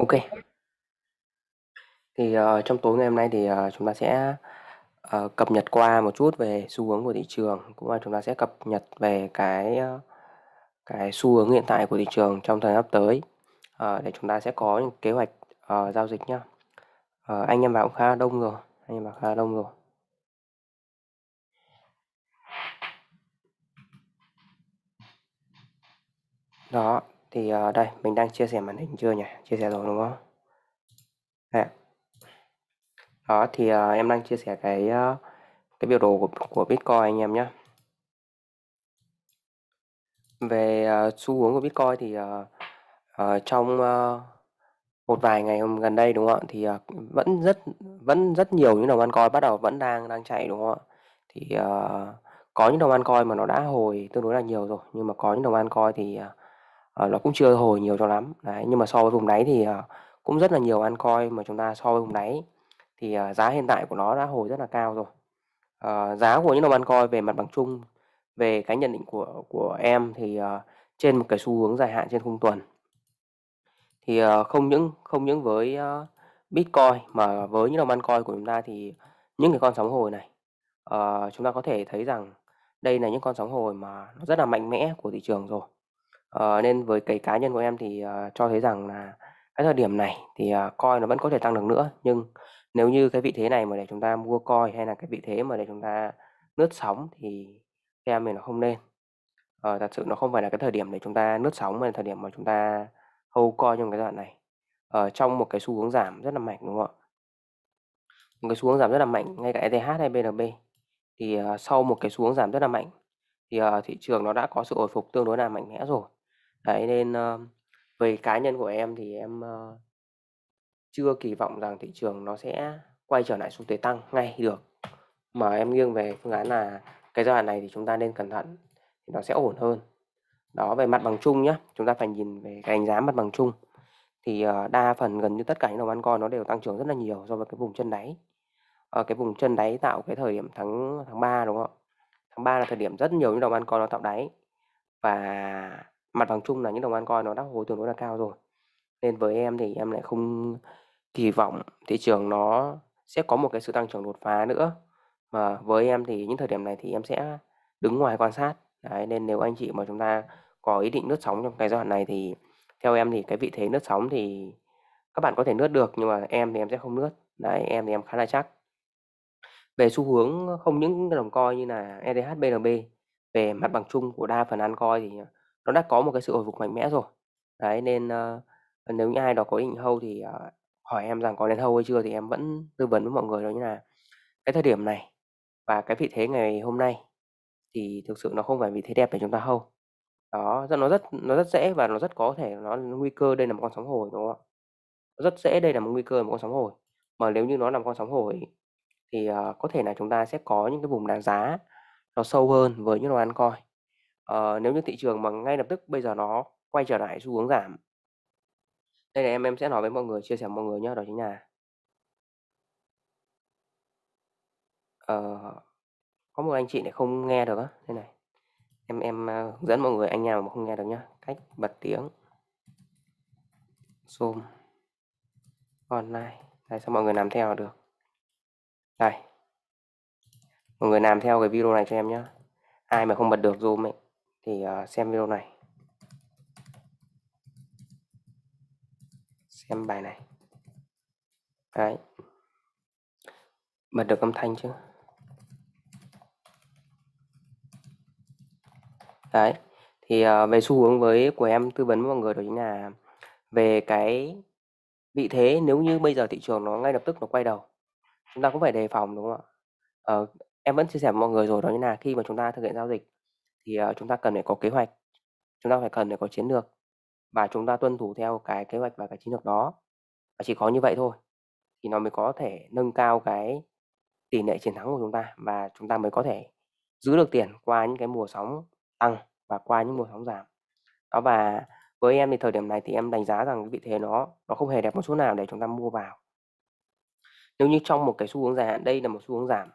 OK. Thì, ờ, trong tối ngày hôm nay thì, ờ, chúng ta sẽ, ờ, cập nhật qua một chút về xu hướng của thị trường, cũng là chúng ta sẽ cập nhật về cái, ơ, ờ, cái xu hướng hiện tại của thị trường trong thời gian tới, ờ, để chúng ta sẽ có những kế hoạch, ờ, giao dịch nhá. Ờ, anh em vào cũng khá đông rồi, anh em vào khá đông rồi. Đó thì uh, đây mình đang chia sẻ màn hình chưa nhỉ chia sẻ rồi đúng không đây. đó thì uh, em đang chia sẻ cái uh, cái biểu đồ của, của Bitcoin anh em nhé về uh, xu hướng của Bitcoin thì uh, uh, trong uh, một vài ngày gần đây đúng không ạ thì uh, vẫn rất vẫn rất nhiều những đồng ăn coi bắt đầu vẫn đang đang chạy đúng không ạ thì uh, có những đồng ăn coi mà nó đã hồi tương đối là nhiều rồi nhưng mà có những đồng ăn coi thì uh, Ờ, nó cũng chưa hồi nhiều cho lắm. Đấy, nhưng mà so với vùng đáy thì, ờ, cũng rất là nhiều altcoin mà chúng ta so với vùng đáy thì, ờ, giá hiện tại của nó đã hồi rất là cao rồi. giá của những đồng altcoin về mặt bằng chung, về cái nhận định của của em thì, trên một cái xu hướng dài hạn trên khung tuần thì, không những không những với, Bitcoin mà với những đồng altcoin của chúng ta thì những cái con sóng hồi này, chúng ta có thể thấy rằng đây là những con sóng hồi mà nó rất là mạnh mẽ của thị trường rồi. Ờ, nên với cái cá nhân của em thì, ờ, cho thấy rằng là cái thời điểm này thì, ờ, coin nó vẫn có thể tăng được nữa, nhưng nếu như cái vị thế này mà để chúng ta mua coi hay là cái vị thế mà để chúng ta lướt sóng thì em thì nó không nên. Ờ, thật sự nó không phải là cái thời điểm để chúng ta lướt sóng, mà là thời điểm mà chúng ta hold coi trong cái đoạn này, ờ, trong một cái xu hướng giảm rất là mạnh, đúng không ạ? Một cái xu hướng giảm rất là mạnh, ngay cả ETH hay BNB thì, ờ, sau một cái xu hướng giảm rất là mạnh thì, ờ, thị trường nó đã có sự hồi phục tương đối là mạnh mẽ rồi. Đấy, nên, ơ, ờ, về cá nhân của em thì em, ơ, ờ, chưa kỳ vọng rằng thị trường nó sẽ quay trở lại xu thế tăng ngay được, mà em nghiêng về phương án là cái giai đoạn này thì chúng ta nên cẩn thận, thì nó sẽ ổn hơn. Đó, về mặt bằng chung nhá, chúng ta phải nhìn về cái đánh giá mặt bằng chung, thì, ờ, đa phần gần như tất cả những đồng ăn con nó đều tăng trưởng rất là nhiều so với cái vùng chân đáy. Ờ, cái vùng chân đáy tạo cái thời điểm tháng tháng 3, đúng không? Tháng 3 là thời điểm rất nhiều những đồng ăn con nó tạo đáy và mặt bằng chung là những đồng an altcoin nó đã hồi tương đối là cao rồi nên với em thì em lại không kỳ vọng thị trường nó sẽ có một cái sự tăng trưởng đột phá nữa mà với em thì những thời điểm này thì em sẽ đứng ngoài quan sát Đấy, nên nếu anh chị mà chúng ta có ý định lướt sóng trong cái giai đoạn này thì theo em thì cái vị thế lướt sóng thì các bạn có thể lướt được nhưng mà em thì em sẽ không lướt đấy em thì em khá là chắc về xu hướng không những đồng coi như là ETH BNB về mặt bằng chung của đa phần ăn coi thì nó đã có một cái sự hồi phục mạnh mẽ rồi. Đấy, nên, ơ, ờ, nếu như ai đó có ý định hâu thì, ờ, hỏi em rằng có nên hâu hay chưa thì em vẫn tư vấn với mọi người đó chính là cái thời điểm này và cái vị thế ngày hôm nay thì thực sự nó không phải vị thế đẹp để chúng ta hâu. Đó, rất nó rất nó rất dễ và nó rất có thể nó nguy cơ đây là một con sóng hồi, đúng không ạ? Rất dễ đây là một nguy cơ, một con sóng hồi, mà nếu như nó là một con sóng hồi thì, ờ, có thể là chúng ta sẽ có những cái vùng đà giá nó sâu hơn với những đồ ăn coi. Ờ, nếu như thị trường mà ngay lập tức bây giờ nó quay trở lại xu hướng giảm. Đây này em em sẽ nói với mọi người, chia sẻ mọi người nhé đó chính là, Ờ, có một anh chị lại không nghe được á, đây này. Em em, a, à, hướng dẫn mọi người, anh nào mà không nghe được nhá, cách bật tiếng. Zoom online, đấy, sao mọi người làm theo được. Đây. Mọi người làm theo cái video này cho em nhá. Ai mà không bật được Zoom ấy thì ờ, xem video này xem bài này đấy bật được âm thanh chưa? đấy thì ờ, về xu hướng với của em tư vấn với mọi người đó chính là về cái vị thế nếu như bây giờ thị trường nó ngay lập tức nó quay đầu chúng ta cũng phải đề phòng đúng không ạ ờ, em vẫn chia sẻ với mọi người rồi đó như là khi mà chúng ta thực hiện giao dịch thì uh, chúng ta cần phải có kế hoạch chúng ta phải cần phải có chiến lược và chúng ta tuân thủ theo cái kế hoạch và cái chiến lược đó và chỉ có như vậy thôi thì nó mới có thể nâng cao cái tỷ lệ chiến thắng của chúng ta và chúng ta mới có thể giữ được tiền qua những cái mùa sóng tăng và qua những mùa sóng giảm đó và với em thì thời điểm này thì em đánh giá rằng cái vị thế nó nó không hề đẹp một số nào để chúng ta mua vào nếu như trong một cái xu hướng dài hạn đây là một xu hướng giảm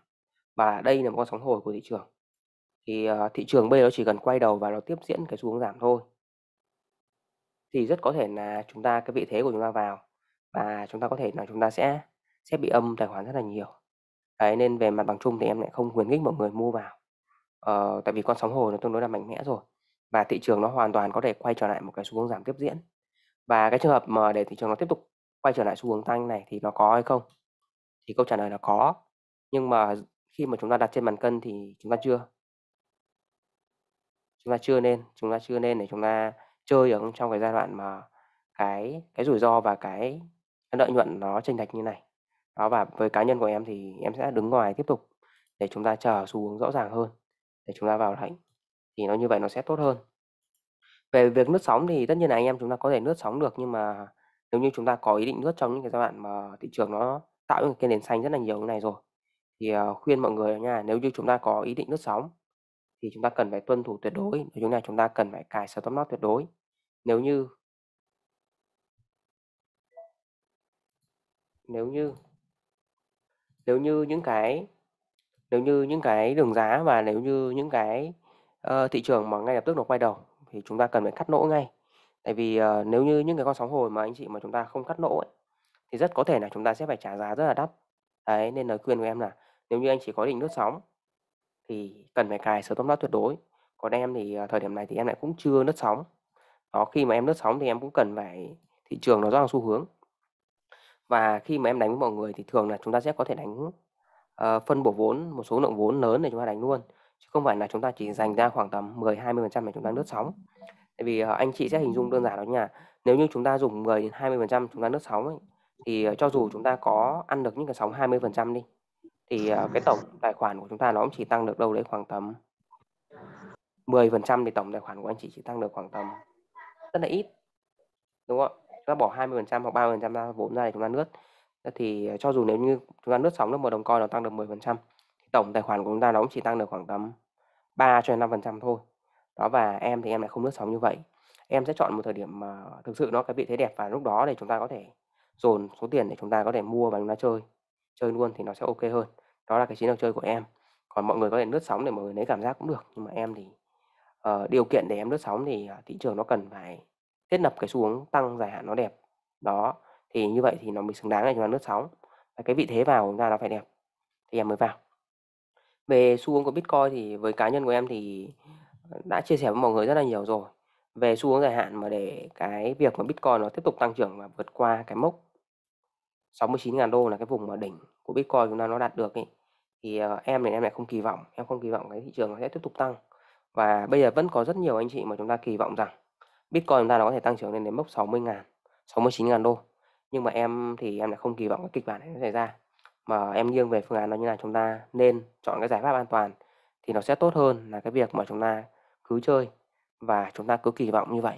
và đây là một con sóng hồi của thị trường thì, ờ, thị trường bây giờ nó chỉ cần quay đầu và nó tiếp diễn cái xu hướng giảm thôi. Thì rất có thể là chúng ta cái vị thế của chúng ta vào và chúng ta có thể là chúng ta sẽ sẽ bị âm tài khoản rất là nhiều. Đấy, nên về mặt bằng chung thì em lại không khuyến khích mọi người mua vào, ờ, tại vì con sóng hồi nó tương đối là mạnh mẽ rồi và thị trường nó hoàn toàn có thể quay trở lại một cái xu hướng giảm tiếp diễn. Và cái trường hợp mà để thị trường nó tiếp tục quay trở lại xu hướng tăng này thì nó có hay không? Thì câu trả lời là có, nhưng mà khi mà chúng ta đặt trên bàn cân thì chúng ta chưa chúng ta chưa nên chúng ta chưa nên để chúng ta chơi ở trong cái giai đoạn mà cái cái rủi ro và cái lợi nhuận nó chênh lệch như này đó và với cá nhân của em thì em sẽ đứng ngoài tiếp tục để chúng ta chờ xu hướng rõ ràng hơn để chúng ta vào lãnh thì nó như vậy nó sẽ tốt hơn về việc lướt sóng thì tất nhiên là anh em chúng ta có thể lướt sóng được nhưng mà nếu như chúng ta có ý định lướt trong những cái giai đoạn mà thị trường nó tạo những cái nền xanh rất là nhiều như này rồi thì ờ, khuyên mọi người ở nhà nếu như chúng ta có ý định lướt sóng thì chúng ta cần phải tuân thủ tuyệt đối nội dung này chúng ta cần phải cài stop loss tuyệt đối nếu như nếu như nếu như những cái nếu như những cái đường giá và nếu như những cái uh, thị trường mà ngay lập tức nó quay đầu thì chúng ta cần phải cắt lỗ ngay tại vì uh, nếu như những cái con sóng hồi mà anh chị mà chúng ta không cắt lỗ thì rất có thể là chúng ta sẽ phải trả giá rất là đắt đấy nên lời khuyên của em là nếu như anh chỉ có định lướt sóng thì cần phải cài sớm tóm tắt tuyệt đối. Còn em thì à, thời điểm này thì em lại cũng chưa nứt sóng. Đó, khi mà em nứt sóng thì em cũng cần phải thị trường nó rõ ràng xu hướng. Và khi mà em đánh với mọi người thì thường là chúng ta sẽ có thể đánh ờ, phân bổ vốn, một số lượng vốn lớn để chúng ta đánh luôn. Chứ không phải là chúng ta chỉ dành ra khoảng tầm 10-20% để chúng ta nứt sóng. Tại vì ờ, anh chị sẽ hình dung đơn giản đó nha. Nếu như chúng ta dùng 10 đến 20% chúng ta nứt sóng ấy, thì ờ, cho dù chúng ta có ăn được những cái sóng 20% đi thì ờ, cái à. tổng tài khoản của chúng ta nó cũng chỉ tăng được đâu đấy khoảng tầm 10% thì tổng tài khoản của anh chị chỉ tăng được khoảng tầm rất là ít đúng không ạ chúng ta bỏ 20% hoặc 30% ra vốn ra để chúng ta lướt thì ờ, cho dù nếu như chúng ta lướt sóng được một đồng coin nó tăng được 10% thì tổng tài khoản của chúng ta nó cũng chỉ tăng được khoảng tầm 3 cho đến 5% thôi đó và em thì em lại không lướt sóng như vậy em sẽ chọn một thời điểm mà thực sự nó cái vị thế đẹp và lúc đó để chúng ta có thể dồn số tiền để chúng ta có thể mua và chúng ta chơi chơi luôn thì nó sẽ ok hơn đó là cái chiến lược chơi của em còn mọi người có thể lướt sóng để mọi người lấy cảm giác cũng được nhưng mà em thì uh, điều kiện để em lướt sóng thì uh, thị trường nó cần phải thiết lập cái xu hướng tăng dài hạn nó đẹp đó thì như vậy thì nó mới xứng đáng để chúng ta lướt sóng và cái vị thế vào chúng ta nó phải đẹp thì em mới vào về xu hướng của bitcoin thì với cá nhân của em thì ờ, đã chia sẻ với mọi người rất là nhiều rồi về xu hướng dài hạn mà để cái việc mà bitcoin nó tiếp tục tăng trưởng và vượt qua cái mốc 69.000 đô là cái vùng mà đỉnh của Bitcoin chúng ta nó đạt được ấy, thì ờ, em thì em lại không kỳ vọng em không kỳ vọng cái thị trường nó sẽ tiếp tục tăng và bây giờ vẫn có rất nhiều anh chị mà chúng ta kỳ vọng rằng Bitcoin chúng ta nó có thể tăng trưởng lên đến mốc 60 ngàn 69 ngàn đô nhưng mà em thì em lại không kỳ vọng cái kịch bản này nó xảy ra mà em nghiêng về phương án đó như là chúng ta nên chọn cái giải pháp an toàn thì nó sẽ tốt hơn là cái việc mà chúng ta cứ chơi và chúng ta cứ kỳ vọng như vậy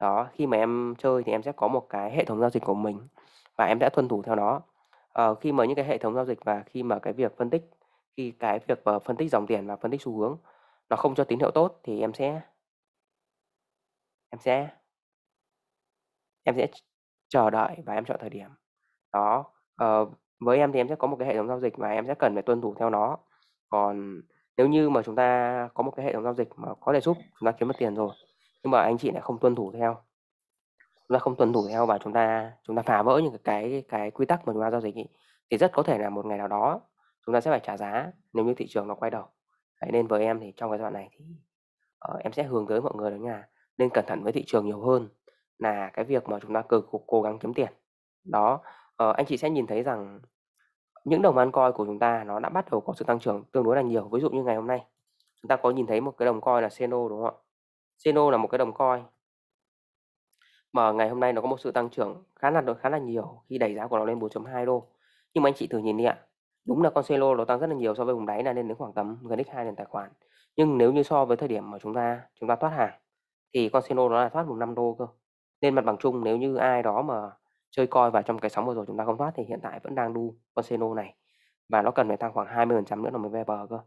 đó khi mà em chơi thì em sẽ có một cái hệ thống giao dịch của mình và em đã tuân thủ theo nó. Ờ, khi mà những cái hệ thống giao dịch và khi mà cái việc phân tích khi cái việc, ờ, phân tích dòng tiền và phân tích xu hướng nó không cho tín hiệu tốt thì em sẽ em sẽ em sẽ chờ đợi và em chọn thời điểm. Đó, ờ, với em thì em sẽ có một cái hệ thống giao dịch mà em sẽ cần phải tuân thủ theo nó. Còn nếu như mà chúng ta có một cái hệ thống giao dịch mà có thể giúp chúng ta kiếm được tiền rồi, nhưng mà anh chị lại không tuân thủ theo chúng không tuân thủ theo và chúng ta chúng ta phá vỡ những cái cái, quy tắc mà chúng ta giao dịch ý, thì rất có thể là một ngày nào đó chúng ta sẽ phải trả giá nếu như thị trường nó quay đầu Đấy, nên với em thì trong cái đoạn này thì uh, em sẽ hướng tới mọi người đó nhà nên cẩn thận với thị trường nhiều hơn là cái việc mà chúng ta cực cố, cố gắng kiếm tiền đó uh, anh chị sẽ nhìn thấy rằng những đồng ăn coi của chúng ta nó đã bắt đầu có sự tăng trưởng tương đối là nhiều ví dụ như ngày hôm nay chúng ta có nhìn thấy một cái đồng coi là Seno đúng không ạ Seno là một cái đồng coi mà ngày hôm nay nó có một sự tăng trưởng khá là khá là nhiều khi đẩy giá của nó lên 4.2 đô. Nhưng mà anh chị thử nhìn đi ạ. Đúng là con Celo nó tăng rất là nhiều so với vùng đáy là lên đến khoảng tầm gần x2 nền tài khoản. Nhưng nếu như so với thời điểm mà chúng ta chúng ta thoát hàng thì con Celo nó là thoát vùng 5 đô cơ. Nên mặt bằng chung nếu như ai đó mà chơi coi và trong cái sóng vừa rồi chúng ta không thoát thì hiện tại vẫn đang đu con Celo này và nó cần phải tăng khoảng 20% nữa là mới về bờ cơ.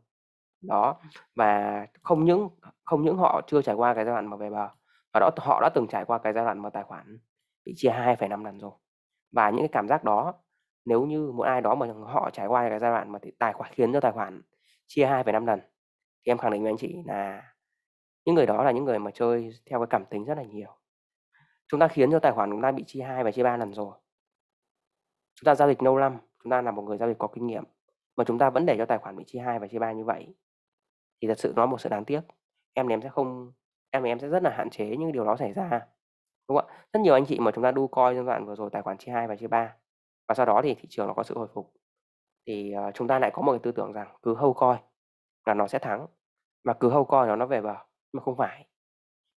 Đó, và không những không những họ chưa trải qua cái giai đoạn mà về bờ ở đó họ đã từng trải qua cái giai đoạn mà tài khoản bị chia 2,5 lần rồi. Và những cái cảm giác đó nếu như một ai đó mà họ trải qua cái giai đoạn mà tài khoản khiến cho tài khoản chia 2,5 lần thì em khẳng định với anh chị là những người đó là những người mà chơi theo cái cảm tính rất là nhiều. Chúng ta khiến cho tài khoản chúng ta bị chia 2 và chia 3 lần rồi. Chúng ta giao dịch lâu năm, chúng ta là một người giao dịch có kinh nghiệm mà chúng ta vẫn để cho tài khoản bị chia 2 và chia 3 như vậy thì thật sự nó một sự đáng tiếc. Em em sẽ không em thì em sẽ rất là hạn chế những điều đó xảy ra, đúng không ạ? Rất nhiều anh chị mà chúng ta đu coi trong đoạn vừa rồi tài khoản chia 2 và chia 3 và sau đó thì thị trường nó có sự hồi phục thì, ờ, chúng ta lại có một cái tư tưởng rằng cứ hâu coi là nó sẽ thắng mà cứ hâu coi nó nó về bờ, mà không phải.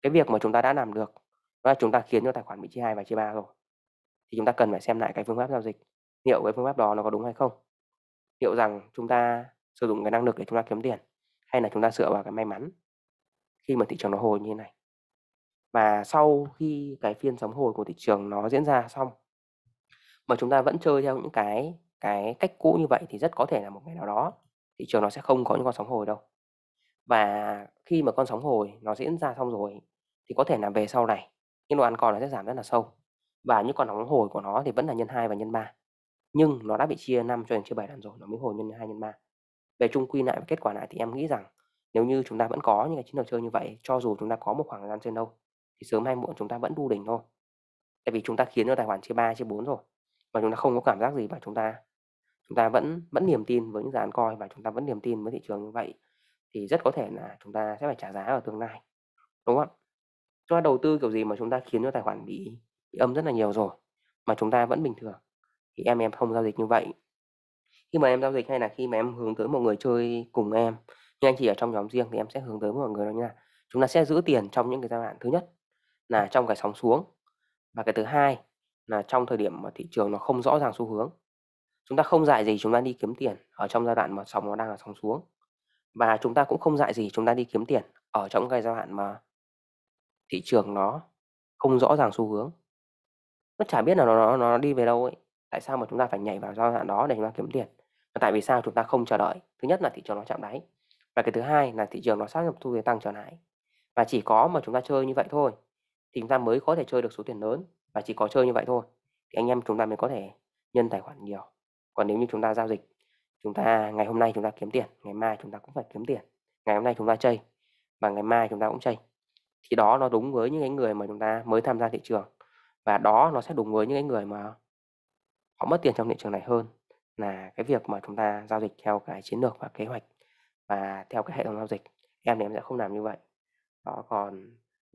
Cái việc mà chúng ta đã làm được đó là chúng ta khiến cho tài khoản bị chia 2 và chia 3 rồi. Thì chúng ta cần phải xem lại cái phương pháp giao dịch, liệu cái phương pháp đó nó có đúng hay không? Liệu rằng chúng ta sử dụng cái năng lực để chúng ta kiếm tiền hay là chúng ta dựa vào cái may mắn? khi mà thị trường nó hồi như thế này và sau khi cái phiên sóng hồi của thị trường nó diễn ra xong mà chúng ta vẫn chơi theo những cái cái cách cũ như vậy thì rất có thể là một ngày nào đó thị trường nó sẽ không có những con sóng hồi đâu và khi mà con sóng hồi nó diễn ra xong rồi thì có thể là về sau này những đồ ăn còn nó sẽ giảm rất là sâu và những con sóng hồi của nó thì vẫn là nhân 2 và nhân 3 nhưng nó đã bị chia 5 cho đến chia 7 lần rồi nó mới hồi nhân 2 nhân 3 về chung quy lại kết quả lại thì em nghĩ rằng nếu như chúng ta vẫn có những cái chiến lược chơi như vậy, cho dù chúng ta có một khoảng thời gian chơi đâu, thì sớm hay muộn chúng ta vẫn đu đỉnh thôi. Tại vì chúng ta khiến cho tài khoản chia ba, chia bốn rồi và chúng ta không có cảm giác gì và chúng ta chúng ta vẫn vẫn niềm tin với những dự án coi và chúng ta vẫn niềm tin với thị trường như vậy thì rất có thể là chúng ta sẽ phải trả giá ở tương lai đúng không Cho đầu tư kiểu gì mà chúng ta khiến cho tài khoản bị, bị âm rất là nhiều rồi mà chúng ta vẫn bình thường thì em em không giao dịch như vậy khi mà em giao dịch hay là khi mà em hướng tới một người chơi cùng em nhưng anh chị ở trong nhóm riêng thì em sẽ hướng tới mọi người đó nha chúng ta sẽ giữ tiền trong những cái giai đoạn thứ nhất là trong cái sóng xuống và cái thứ hai là trong thời điểm mà thị trường nó không rõ ràng xu hướng chúng ta không dại gì chúng ta đi kiếm tiền ở trong giai đoạn mà sóng nó đang là sóng xuống và chúng ta cũng không dại gì chúng ta đi kiếm tiền ở trong cái giai đoạn mà thị trường nó không rõ ràng xu hướng nó chả biết là nó, nó nó đi về đâu ấy tại sao mà chúng ta phải nhảy vào giai đoạn đó để chúng ta kiếm tiền và tại vì sao chúng ta không chờ đợi thứ nhất là thị trường nó chạm đáy và cái thứ hai là thị trường nó xác nhập xu hướng tăng trở lại. Và chỉ có mà chúng ta chơi như vậy thôi thì chúng ta mới có thể chơi được số tiền lớn và chỉ có chơi như vậy thôi thì anh em chúng ta mới có thể nhân tài khoản nhiều. Còn nếu như chúng ta giao dịch, chúng ta ngày hôm nay chúng ta kiếm tiền, ngày mai chúng ta cũng phải kiếm tiền. Ngày hôm nay chúng ta chơi và ngày mai chúng ta cũng chơi. Thì đó nó đúng với những cái người mà chúng ta mới tham gia thị trường và đó nó sẽ đúng với những cái người mà họ mất tiền trong thị trường này hơn là cái việc mà chúng ta giao dịch theo cái chiến lược và kế hoạch và theo cái hệ thống giao dịch em thì em sẽ không làm như vậy đó còn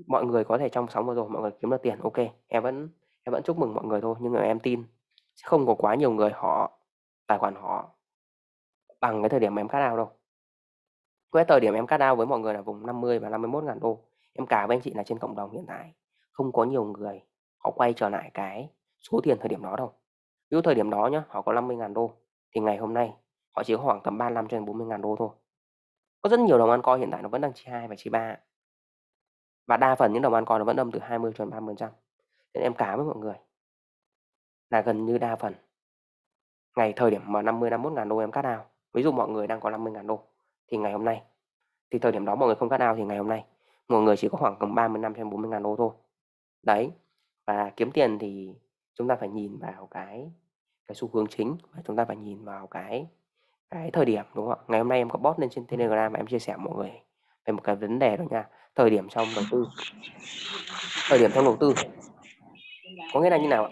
mọi người có thể trong sóng vừa rồi mọi người kiếm được tiền ok em vẫn em vẫn chúc mừng mọi người thôi nhưng mà em tin sẽ không có quá nhiều người họ tài khoản họ bằng cái thời điểm mà em cắt ao đâu cái thời điểm em cắt ao với mọi người là vùng 50 và 51 ngàn đô em cả với anh chị là trên cộng đồng hiện tại không có nhiều người họ quay trở lại cái số tiền thời điểm đó đâu ví dụ thời điểm đó nhá họ có 50 ngàn đô thì ngày hôm nay họ chỉ có khoảng tầm 35 cho đến 40 ngàn đô thôi có rất nhiều đồng ăn co hiện tại nó vẫn đang chỉ 2 và chỉ 3. Và đa phần những đồng ăn co nó vẫn âm từ 20 cho đến 30%. Nên em cá với mọi người là gần như đa phần ngày thời điểm mà 50 51 ngàn đô em cắt ao. Ví dụ mọi người đang có 50 ngàn đô thì ngày hôm nay thì thời điểm đó mọi người không cắt ao thì ngày hôm nay mọi người chỉ có khoảng tầm 35 đến 40 ngàn đô thôi. Đấy. Và kiếm tiền thì chúng ta phải nhìn vào cái cái xu hướng chính và chúng ta phải nhìn vào cái cái thời điểm, đúng không ạ? Ngày hôm nay em có post lên trên ừ. Telegram và em chia sẻ mọi người về một cái vấn đề đó nha, thời điểm trong đầu tư. Thời điểm trong đầu tư. Có nghĩa là như nào ạ?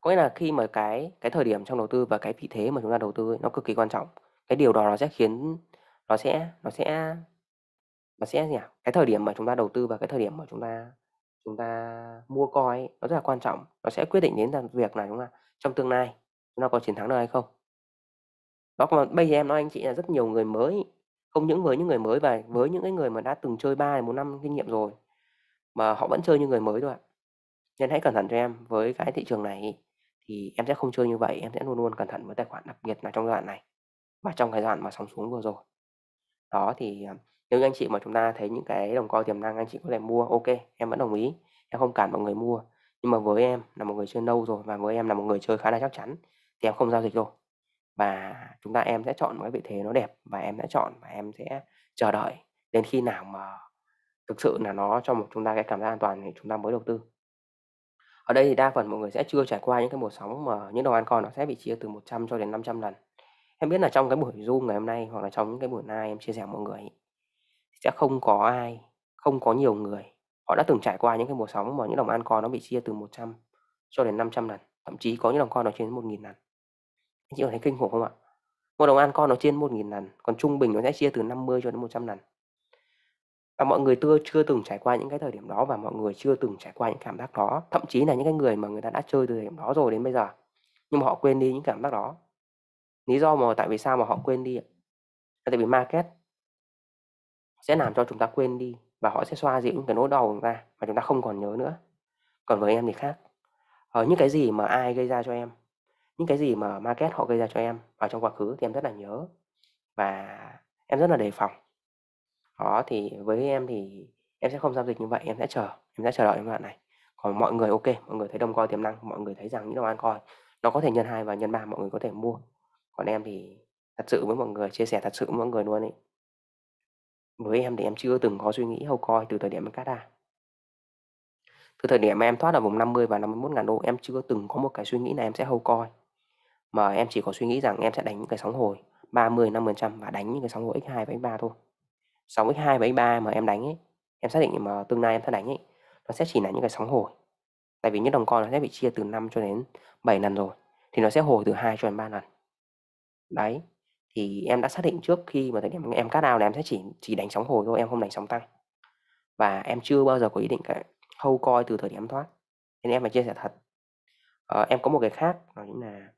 Có nghĩa là khi mà cái cái thời điểm trong đầu tư và cái vị thế mà chúng ta đầu tư ấy, nó cực kỳ quan trọng. Cái điều đó nó sẽ khiến nó sẽ nó sẽ nó sẽ gì ạ? Cái thời điểm mà chúng ta đầu tư và cái thời điểm mà chúng ta chúng ta mua coi nó rất là quan trọng, nó sẽ quyết định đến việc là chúng ta trong tương lai chúng ta có chiến thắng được hay không. Đó, còn bây giờ em nói anh chị là rất nhiều người mới, không những với những người mới và với những cái người mà đã từng chơi ba, một năm kinh nghiệm rồi, mà họ vẫn chơi như người mới thôi ạ. Nên hãy cẩn thận cho em, với cái thị trường này thì em sẽ không chơi như vậy, em sẽ luôn luôn cẩn thận với tài khoản, đặc biệt là trong giai đoạn này và trong cái giai đoạn mà sóng xuống vừa rồi. Đó, thì, à, nếu như anh chị mà chúng ta thấy những cái đồng coi tiềm năng anh chị có thể mua, ok, em vẫn đồng ý, em không cản mọi người mua. Nhưng mà với em là một người chơi lâu rồi và với em là một người chơi khá là chắc chắn thì em không giao dịch đâu và chúng ta em sẽ chọn một cái vị thế nó đẹp và em sẽ chọn và em sẽ chờ đợi đến khi nào mà thực sự là nó cho một chúng ta cái cảm giác an toàn thì chúng ta mới đầu tư ở đây thì đa phần mọi người sẽ chưa trải qua những cái mùa sóng mà những đồng an con nó sẽ bị chia từ 100 cho đến 500 lần em biết là trong cái buổi zoom ngày hôm nay hoặc là trong những cái buổi nay em chia sẻ với mọi người sẽ không có ai không có nhiều người họ đã từng trải qua những cái mùa sóng mà những đồng an con nó bị chia từ 100 cho đến 500 lần thậm chí có những đồng con nó trên 1.000 lần Chị có thấy kinh khủng không ạ? Một đồng ăn con nó trên một nghìn lần, còn trung bình nó sẽ chia từ 50 cho đến 100 lần. Và mọi người chưa, chưa từng trải qua những cái thời điểm đó và mọi người chưa từng trải qua những cảm giác đó. Thậm chí là những cái người mà người ta đã chơi từ thời điểm đó rồi đến bây giờ. Nhưng mà họ quên đi những cảm giác đó. Lý do mà tại vì sao mà họ quên đi ạ? Là tại vì market sẽ làm cho chúng ta quên đi và họ sẽ xoa dịu những cái nỗi đau của chúng ta mà chúng ta không còn nhớ nữa. Còn với em thì khác. ở ờ, những cái gì mà ai gây ra cho em những cái gì mà market họ gây ra cho em ở trong quá khứ thì em rất là nhớ và em rất là đề phòng đó thì với em thì em sẽ không giao dịch như vậy em sẽ chờ em sẽ chờ đợi những đoạn này còn mọi người ok mọi người thấy đông coi tiềm năng mọi người thấy rằng những đồng an coi nó có thể nhân hai và nhân ba mọi người có thể mua còn em thì thật sự với mọi người chia sẻ thật sự với mọi người luôn ấy với em thì em chưa từng có suy nghĩ hầu coi từ thời điểm em cắt ra từ thời điểm mà em thoát ở vùng 50 và 51 ngàn đô em chưa từng có một cái suy nghĩ là em sẽ hầu coi mà em chỉ có suy nghĩ rằng em sẽ đánh những cái sóng hồi 30 5% và đánh những cái sóng hồi x2 và x3 thôi. Sóng x2 và x3 mà em đánh ấy, em xác định mà tương lai em sẽ đánh ấy, nó sẽ chỉ là những cái sóng hồi. Tại vì những đồng con nó sẽ bị chia từ 5 cho đến 7 lần rồi thì nó sẽ hồi từ 2 cho đến 3 lần. Đấy, thì em đã xác định trước khi mà thời điểm em cắt ao là em sẽ chỉ chỉ đánh sóng hồi thôi, em không đánh sóng tăng. Và em chưa bao giờ có ý định cái hâu coi từ thời điểm thoát. Nên em phải chia sẻ thật. Ờ, em có một cái khác đó chính là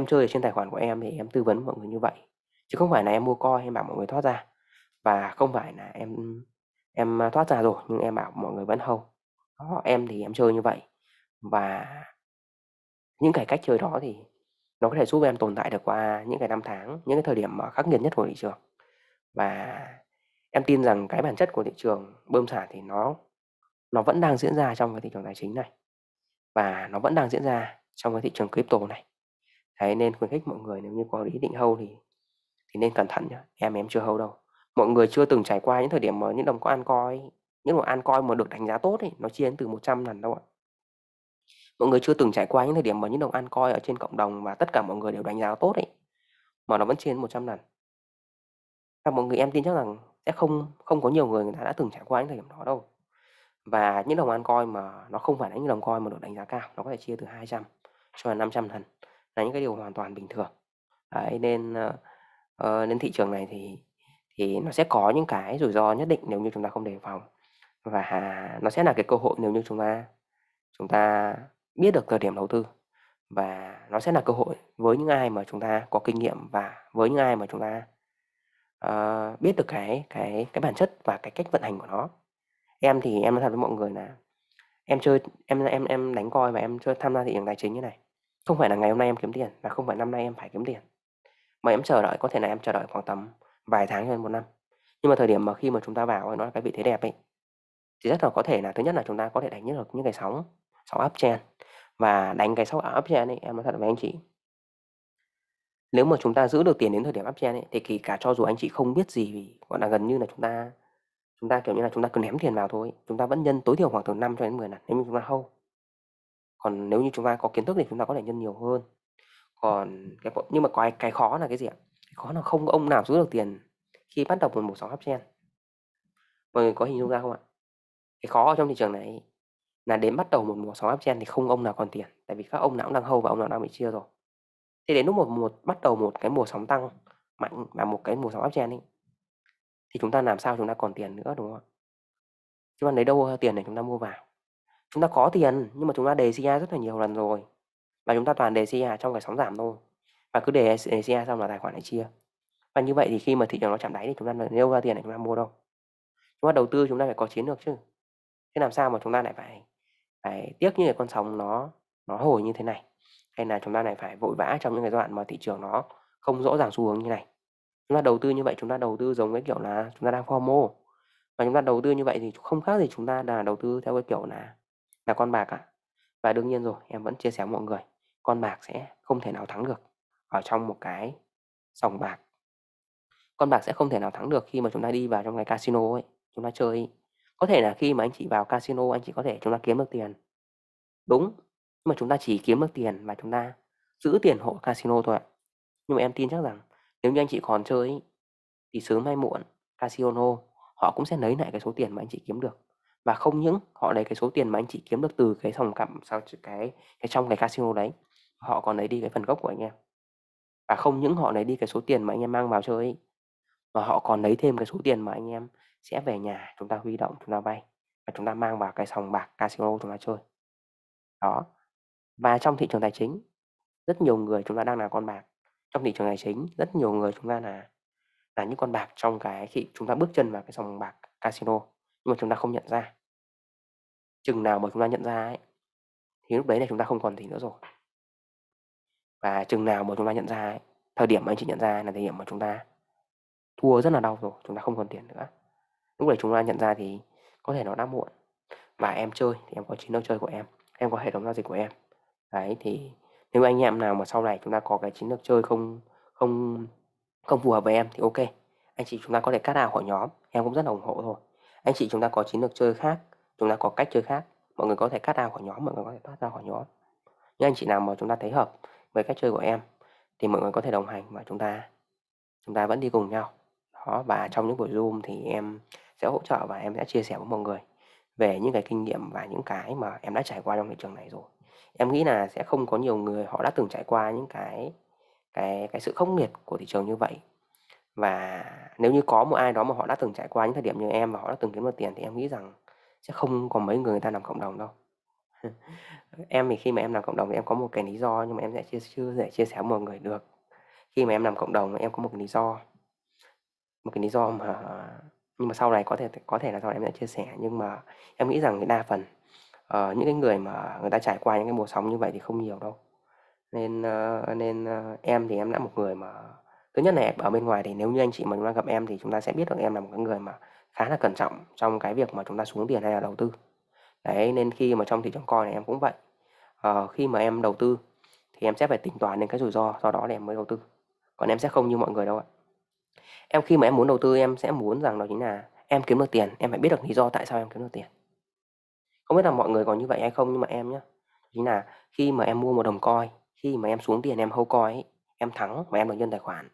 em chơi ở trên tài khoản của em thì em tư vấn mọi người như vậy chứ không phải là em mua coi em bảo mọi người thoát ra và không phải là em em à, thoát ra rồi nhưng em bảo mọi người vẫn hâu em thì em chơi như vậy và những cái cách chơi đó thì nó có thể giúp em tồn tại được qua những cái năm tháng những cái thời điểm mà khắc nghiệt nhất của thị trường và em tin rằng cái bản chất của thị trường bơm xả thì nó nó vẫn đang diễn ra trong cái thị trường tài chính này và nó vẫn đang diễn ra trong cái thị trường crypto này Đấy, nên khuyến khích mọi người nếu như có ý định hâu thì thì nên cẩn thận nhá. Em em chưa hâu đâu. Mọi người chưa từng trải qua những thời điểm mà những đồng có ăn coi, những đồng ăn coi mà được đánh giá tốt ấy, nó chia đến từ 100 lần đâu ạ. Mọi người chưa từng trải qua những thời điểm mà những đồng ăn coi ở trên cộng đồng và tất cả mọi người đều đánh giá tốt ấy mà nó vẫn trên 100 lần. Và mọi người em tin chắc rằng sẽ không không có nhiều người người ta đã từng trải qua những thời điểm đó đâu. Và những đồng ăn coi mà nó không phải là những đồng coi mà được đánh giá cao, nó có thể chia từ 200 cho đến 500 lần là những cái điều hoàn toàn bình thường. Đấy, nên, ờ, ờ, nên thị trường này thì thì nó sẽ có những cái rủi ro nhất định nếu như chúng ta không đề phòng, và nó sẽ là cái cơ hội nếu như chúng ta chúng ta biết được thời điểm đầu tư, và nó sẽ là cơ hội với những ai mà chúng ta có kinh nghiệm và với những ai mà chúng ta, ờ, biết được cái cái cái bản chất và cái cách vận hành của nó. Em thì em nói thật với mọi người là em chơi em em em đánh coi và em chơi tham gia thị trường tài chính như này không phải là ngày hôm nay em kiếm tiền và không phải năm nay em phải kiếm tiền. Mà em chờ đợi có thể là em chờ đợi khoảng tầm vài tháng cho đến một năm. Nhưng mà thời điểm mà khi mà chúng ta vào nó là cái vị thế đẹp ấy thì rất là có thể là thứ nhất là chúng ta có thể đánh được những cái sóng sóng uptrend và đánh cái sóng uptrend ấy em nói thật với anh chị nếu mà chúng ta giữ được tiền đến thời điểm uptrend ấy thì kể cả cho dù anh chị không biết gì vì gọi là gần như là chúng ta chúng ta kiểu như là chúng ta cứ ném tiền vào thôi chúng ta vẫn nhân tối thiểu khoảng từ 5 cho đến 10 lần nếu như chúng ta hâu còn nếu như chúng ta có kiến thức thì chúng ta có thể nhân nhiều hơn. Còn cái nhưng mà cái cái khó là cái gì ạ? Cái khó là không có ông nào giữ được tiền khi bắt đầu một một sóng hấp uptrend. Mọi người có hình dung ra không ạ? Cái khó ở trong thị trường này là đến bắt đầu một mùa sóng uptrend thì không ông nào còn tiền, tại vì các ông nào cũng đang hâu và ông nào đang bị chia rồi. thì đến lúc một một bắt đầu một cái mùa sóng tăng mạnh và một cái mùa sóng uptrend ấy thì chúng ta làm sao chúng ta còn tiền nữa đúng không ạ? Chứ còn lấy đâu tiền để chúng ta mua vào? Chúng ta có tiền, nhưng mà chúng ta đề CI rất là nhiều lần rồi, và chúng ta toàn đề CI trong cái sóng giảm thôi, và cứ đề đề CI xong là tài khoản lại chia. Và như vậy thì khi mà thị trường nó chạm đáy thì chúng ta nêu ra tiền để chúng ta mua đâu. Chúng ta đầu tư chúng ta phải có chiến lược chứ. Thế làm sao mà chúng ta lại phải phải tiếc như cái con sóng nó nó hồi như thế này hay là chúng ta lại phải vội vã trong những cái đoạn mà thị trường nó không rõ ràng xu hướng như này chúng ta đầu tư như vậy chúng ta đầu tư giống cái kiểu là chúng ta đang FOMO và chúng ta đầu tư như vậy thì không khác gì chúng ta là đầu tư theo cái kiểu là là con bạc ạ. Và đương nhiên rồi, em vẫn chia sẻ với mọi người, con bạc sẽ không thể nào thắng được ở trong một cái sòng bạc. Con bạc sẽ không thể nào thắng được khi mà chúng ta đi vào trong cái casino ấy, chúng ta chơi. Có thể là khi mà anh chị vào casino anh chị có thể chúng ta kiếm được tiền. Đúng, nhưng mà chúng ta chỉ kiếm được tiền và chúng ta giữ tiền hộ casino thôi ạ. Nhưng mà em tin chắc rằng nếu như anh chị còn chơi thì sớm hay muộn casino họ cũng sẽ lấy lại cái số tiền mà anh chị kiếm được và không những họ lấy cái số tiền mà anh chị kiếm được từ cái sòng cặp sau cái cái trong cái casino đấy, họ còn lấy đi cái phần gốc của anh em. Và không những họ lấy đi cái số tiền mà anh em mang vào chơi ấy, mà họ còn lấy thêm cái số tiền mà anh em sẽ về nhà chúng ta huy động chúng ta vay và chúng ta mang vào cái sòng bạc casino chúng ta chơi đó và trong thị trường tài chính rất nhiều người chúng ta đang là con bạc trong thị trường tài chính rất nhiều người chúng ta là là những con bạc trong cái khi chúng ta bước chân vào cái sòng bạc casino nhưng mà chúng ta không nhận ra. Chừng nào mà chúng ta nhận ra ấy, thì lúc đấy là chúng ta không còn gì nữa rồi. Và chừng nào mà chúng ta nhận ra ấy, thời điểm mà anh chị nhận ra là thời điểm mà chúng ta thua rất là đau rồi, chúng ta không còn tiền nữa. Lúc đấy chúng ta nhận ra thì có thể nó đã muộn. Và em chơi thì em có chiến lược chơi của em, em có hệ thống giao dịch của em. Đấy thì nếu anh em nào mà sau này chúng ta có cái chiến lược chơi không không không phù hợp với em thì ok anh chị chúng ta có thể cắt ao khỏi nhóm em cũng rất là ủng hộ thôi anh chị chúng ta có chiến lược chơi khác chúng ta có cách chơi khác mọi người có thể cắt ra khỏi nhóm mọi người có thể thoát ra khỏi nhóm nhưng anh chị nào mà chúng ta thấy hợp với cách chơi của em thì mọi người có thể đồng hành và chúng ta chúng ta vẫn đi cùng nhau đó và trong những buổi zoom thì em sẽ hỗ trợ và em sẽ chia sẻ với mọi người về những cái kinh nghiệm và những cái mà em đã trải qua trong thị trường này rồi em nghĩ là sẽ không có nhiều người họ đã từng trải qua những cái cái cái sự khốc liệt của thị trường như vậy và nếu như có một ai đó mà họ đã từng trải qua những thời điểm như em và họ đã từng kiếm được tiền thì em nghĩ rằng sẽ không còn mấy người người ta làm cộng đồng đâu em thì khi mà em làm cộng đồng thì em có một cái lý do nhưng mà em sẽ chưa chưa thể chia sẻ với mọi người được khi mà em làm cộng đồng em có một cái lý do một cái lý do mà nhưng mà sau này có thể có thể là sau này em sẽ chia sẻ nhưng mà em nghĩ rằng đa phần uh, những cái người mà người ta trải qua những cái mùa sóng như vậy thì không nhiều đâu nên uh, nên uh, em thì em đã một người mà thứ nhất là ở bên ngoài thì nếu như anh chị mà chúng ta gặp em thì chúng ta sẽ biết được em là một cái người mà khá là cẩn trọng trong cái việc mà chúng ta xuống tiền hay là đầu tư đấy nên khi mà trong thị trường coi này em cũng vậy ờ, khi mà em đầu tư thì em sẽ phải tính toán đến cái rủi ro do đó để em mới đầu tư còn em sẽ không như mọi người đâu ạ em khi mà em muốn đầu tư em sẽ muốn rằng đó chính là em kiếm được tiền em phải biết được lý do tại sao em kiếm được tiền không biết là mọi người có như vậy hay không nhưng mà em nhé chính là khi mà em mua một đồng coi khi mà em xuống tiền em hâu coi ấy, em thắng và em được nhân tài khoản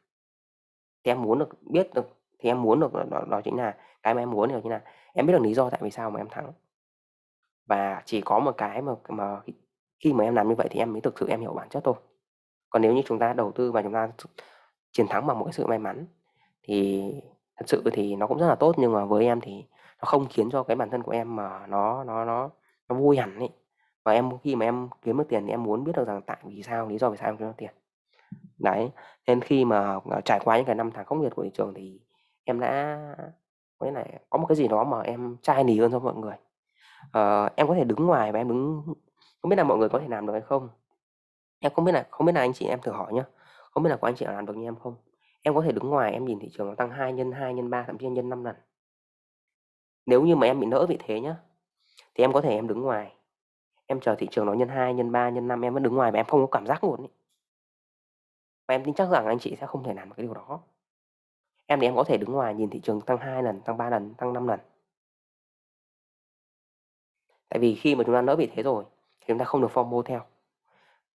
thì em muốn được biết được thì em muốn được đó, đó chính là cái mà em muốn được chính là em biết được lý do tại vì sao mà em thắng và chỉ có một cái mà mà khi mà em làm như vậy thì em mới thực sự em hiểu bản chất thôi còn nếu như chúng ta đầu tư và chúng ta chiến thắng bằng một cái sự may mắn thì thật sự thì nó cũng rất là tốt nhưng mà với em thì nó không khiến cho cái bản thân của em mà nó nó nó nó vui hẳn ấy và em khi mà em kiếm được tiền thì em muốn biết được rằng tại vì sao lý do vì sao em kiếm được tiền Đấy, nên khi mà ờ, trải qua những cái năm tháng khốc liệt của thị trường thì em đã cái này có một cái gì đó mà em trai nỉ hơn cho mọi người. Ờ, em có thể đứng ngoài và em đứng không biết là mọi người có thể làm được hay không. Em không biết là không biết là anh chị em thử hỏi nhá. Không biết là có anh chị nào làm được như em không? Em có thể đứng ngoài em nhìn thị trường nó tăng 2 nhân 2 nhân 3 thậm chí nhân 5 lần. Nếu như mà em bị nỡ vị thế nhá thì em có thể em đứng ngoài. Em chờ thị trường nó nhân 2, nhân 3, nhân 5 em vẫn đứng ngoài mà em không có cảm giác luôn ấy. Và em tin chắc rằng anh chị sẽ không thể làm được cái điều đó. Em thì em có thể đứng ngoài nhìn thị trường tăng 2 lần, tăng 3 lần, tăng 5 lần. Tại vì khi mà chúng ta lỡ bị thế rồi thì chúng ta không được form formo theo.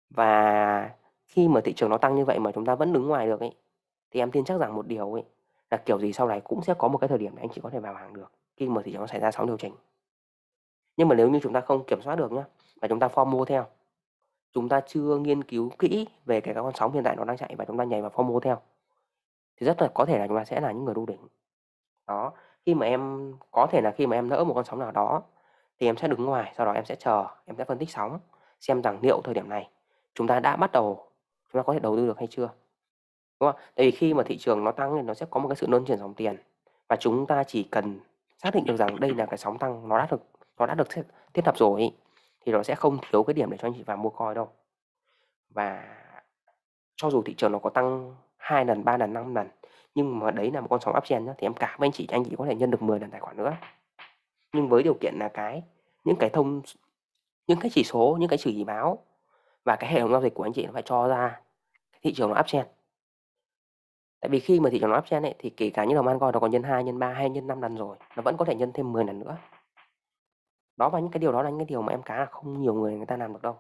Và khi mà thị trường nó tăng như vậy mà chúng ta vẫn đứng ngoài được ấy thì em tin chắc rằng một điều ấy là kiểu gì sau này cũng sẽ có một cái thời điểm để anh chị có thể vào hàng được khi mà thị trường nó xảy ra sóng điều chỉnh. Nhưng mà nếu như chúng ta không kiểm soát được nhá và chúng ta form mua theo chúng ta chưa nghiên cứu kỹ về cái các con sóng hiện tại nó đang chạy và chúng ta nhảy vào FOMO theo thì rất là có thể là chúng ta sẽ là những người đu đỉnh đó khi mà em có thể là khi mà em nỡ một con sóng nào đó thì em sẽ đứng ngoài sau đó em sẽ chờ em sẽ phân tích sóng xem rằng liệu thời điểm này chúng ta đã bắt đầu chúng ta có thể đầu tư được hay chưa đúng không tại vì khi mà thị trường nó tăng thì nó sẽ có một cái sự luân chuyển dòng tiền và chúng ta chỉ cần xác định được rằng đây là cái sóng tăng nó đã được nó đã được thiết, thiết lập rồi thì nó sẽ không thiếu cái điểm để cho anh chị vào mua coi đâu và cho dù thị trường nó có tăng hai lần ba lần năm lần nhưng mà đấy là một con sóng uptrend nhá thì em cả với anh chị anh chị có thể nhân được 10 lần tài khoản nữa nhưng với điều kiện là cái những cái thông những cái chỉ số những cái chỉ báo và cái hệ thống giao dịch của anh chị nó phải cho ra thị trường nó uptrend tại vì khi mà thị trường nó uptrend ấy, thì kể cả những đồng ăn coi nó còn nhân 2, nhân 3 hay nhân 5 lần rồi nó vẫn có thể nhân thêm 10 lần nữa đó và những cái điều đó là những cái điều mà em cá là không nhiều người người ta làm được đâu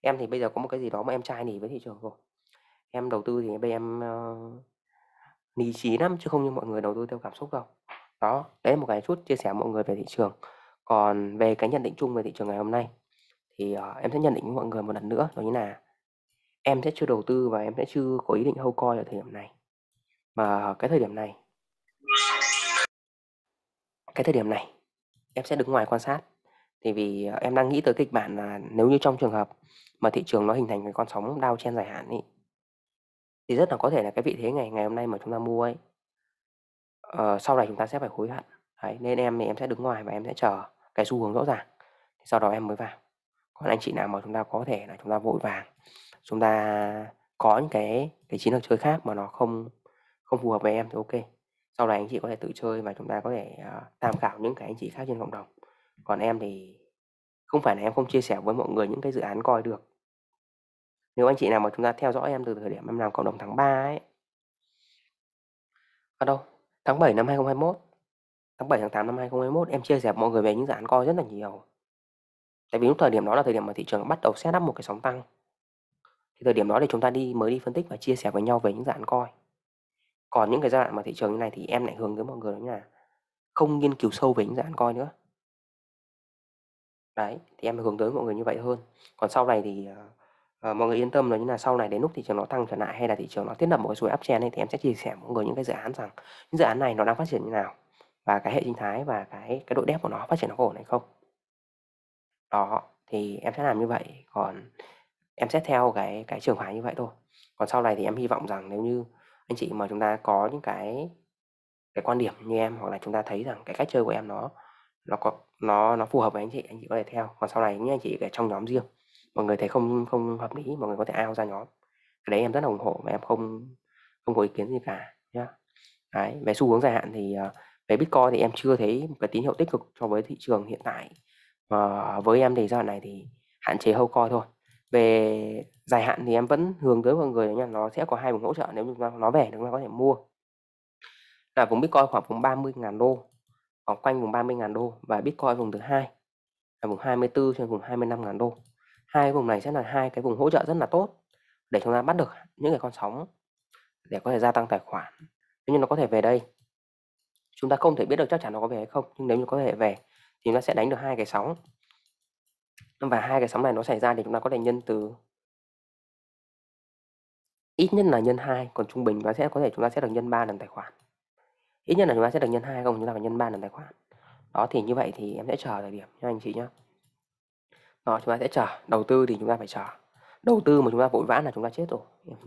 em thì bây giờ có một cái gì đó mà em trai nỉ với thị trường rồi em đầu tư thì bây em uh, nỉ trí lắm chứ không như mọi người đầu tư theo cảm xúc đâu đó đấy là một cái chút chia sẻ mọi người về thị trường còn về cái nhận định chung về thị trường ngày hôm nay thì uh, em sẽ nhận định với mọi người một lần nữa đó như là em sẽ chưa đầu tư và em sẽ chưa có ý định hâu coi ở thời điểm này mà cái thời điểm này cái thời điểm này em sẽ đứng ngoài quan sát thì vì, ờ, em đang nghĩ tới kịch bản là nếu như trong trường hợp mà thị trường nó hình thành cái con sóng đau trên dài hạn ấy, thì rất là có thể là cái vị thế ngày ngày hôm nay mà chúng ta mua ấy, ờ, sau này chúng ta sẽ phải hối hận. Đấy, nên em thì em sẽ đứng ngoài và em sẽ chờ cái xu hướng rõ ràng, thì sau đó em mới vào. Còn anh chị nào mà chúng ta có thể là chúng ta vội vàng, chúng ta có những cái cái chiến lược chơi khác mà nó không không phù hợp với em thì ok Sau này anh chị có thể tự chơi và chúng ta có thể, ờ, tham khảo những cái anh chị khác trên cộng đồng. Còn em thì không phải là em không chia sẻ với mọi người những cái dự án coi được. Nếu anh chị nào mà chúng ta theo dõi em từ thời điểm em làm cộng đồng tháng 3 ấy. À đâu, tháng 7 năm 2021. Tháng 7 tháng 8 năm 2021 em chia sẻ với mọi người về những dự án coi rất là nhiều. Tại vì lúc thời điểm đó là thời điểm mà thị trường bắt đầu set up một cái sóng tăng. Thì thời điểm đó thì chúng ta đi mới đi phân tích và chia sẻ với nhau về những dự án coi. Còn những cái giai đoạn mà thị trường như này thì em lại hướng với mọi người đó là không nghiên cứu sâu về những dự án coi nữa Đấy, thì em hướng tới mọi người như vậy hơn. Còn sau này thì, ờ, ờ, mọi người yên tâm là như là sau này đến lúc thị trường nó tăng trở lại hay là thị trường nó thiết lập một cái xu áp uptrend ấy, thì em sẽ chia sẻ mọi người những cái dự án rằng những dự án này nó đang phát triển như nào và cái hệ sinh thái và cái cái độ đẹp của nó phát triển nó có ổn hay không. Đó, thì em sẽ làm như vậy, còn em sẽ theo cái cái trường phái như vậy thôi. Còn sau này thì em hy vọng rằng nếu như anh chị mà chúng ta có những cái cái quan điểm như em hoặc là chúng ta thấy rằng cái cách chơi của em nó nó có nó nó phù hợp với anh chị anh chị có thể theo còn sau này những anh chị ở trong nhóm riêng mọi người thấy không không hợp lý mọi người có thể ao ra nhóm cái đấy em rất là ủng hộ và em không không có ý kiến gì cả nhá đấy về xu hướng dài hạn thì ờ, về bitcoin thì em chưa thấy một cái tín hiệu tích cực so với thị trường hiện tại và với em thì giai đoạn này thì hạn chế hâu coi thôi về dài hạn thì em vẫn hướng tới mọi người nha nó sẽ có hai vùng hỗ trợ nếu chúng ta nó về chúng ta có thể mua là vùng bitcoin khoảng vùng 30.000 đô vòng quanh vùng 30.000 đô và Bitcoin vùng thứ hai là vùng 24 cho vùng 25.000 đô. Hai vùng này sẽ là hai cái vùng hỗ trợ rất là tốt để chúng ta bắt được những cái con sóng để có thể gia tăng tài khoản. Nếu như nó có thể về đây, chúng ta không thể biết được chắc chắn nó có về hay không, nhưng nếu như có thể về thì nó sẽ đánh được hai cái sóng. Và hai cái sóng này nó xảy ra thì chúng ta có thể nhân từ ít nhất là nhân 2, còn trung bình nó sẽ có thể chúng ta sẽ được nhân 3 lần tài khoản ít nhất là chúng ta sẽ được nhân hai không chúng ta phải nhân ba lần tài khoản đó thì như vậy thì em sẽ chờ thời điểm cho anh chị nhé đó chúng ta sẽ chờ đầu tư thì chúng ta phải chờ đầu tư mà chúng ta vội vã là chúng ta chết rồi em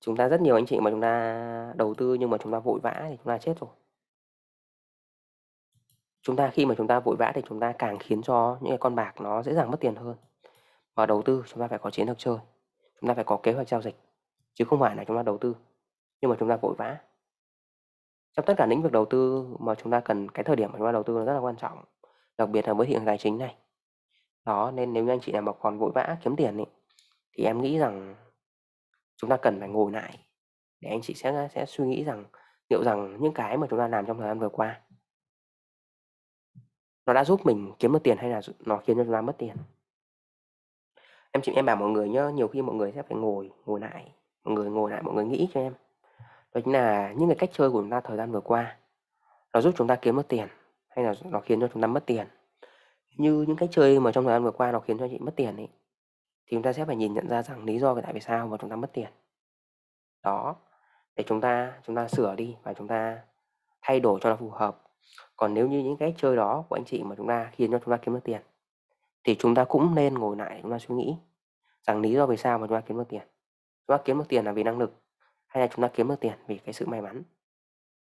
chúng ta rất nhiều anh chị mà chúng ta đầu tư nhưng mà chúng ta vội vã thì chúng ta chết rồi chúng ta khi mà chúng ta vội vã thì chúng ta càng khiến cho những cái con bạc nó dễ dàng mất tiền hơn và đầu tư chúng ta phải có chiến lược chơi chúng ta phải có kế hoạch giao dịch chứ không phải là chúng ta đầu tư nhưng mà chúng ta vội vã trong tất cả lĩnh vực đầu tư mà chúng ta cần cái thời điểm mà chúng ta đầu tư nó rất là quan trọng, đặc biệt là với thị trường tài chính này. Đó, nên nếu như anh chị nào mà còn vội vã kiếm tiền ấy, thì em nghĩ rằng chúng ta cần phải ngồi lại để anh chị sẽ sẽ suy nghĩ rằng liệu rằng những cái mà chúng ta làm trong thời gian vừa qua nó đã giúp mình kiếm được tiền hay là nó khiến cho chúng ta mất tiền em chị em bảo mọi người nhớ nhiều khi mọi người sẽ phải ngồi ngồi lại mọi người ngồi lại mọi người nghĩ cho em đó là những cái cách chơi của chúng ta thời gian vừa qua nó giúp chúng ta kiếm được tiền hay là nó khiến cho chúng ta mất tiền như những cách chơi mà trong thời gian vừa qua nó khiến cho chị mất tiền ấy thì chúng ta sẽ phải nhìn nhận ra rằng lý do tại vì sao mà chúng ta mất tiền đó để chúng ta chúng ta sửa đi và chúng ta thay đổi cho nó phù hợp còn nếu như những cái chơi đó của anh chị mà chúng ta khiến cho chúng ta kiếm được tiền thì chúng ta cũng nên ngồi lại chúng ta suy nghĩ rằng lý do vì sao mà chúng ta kiếm được tiền chúng ta kiếm được tiền là vì năng lực hay là chúng ta kiếm được tiền vì cái sự may mắn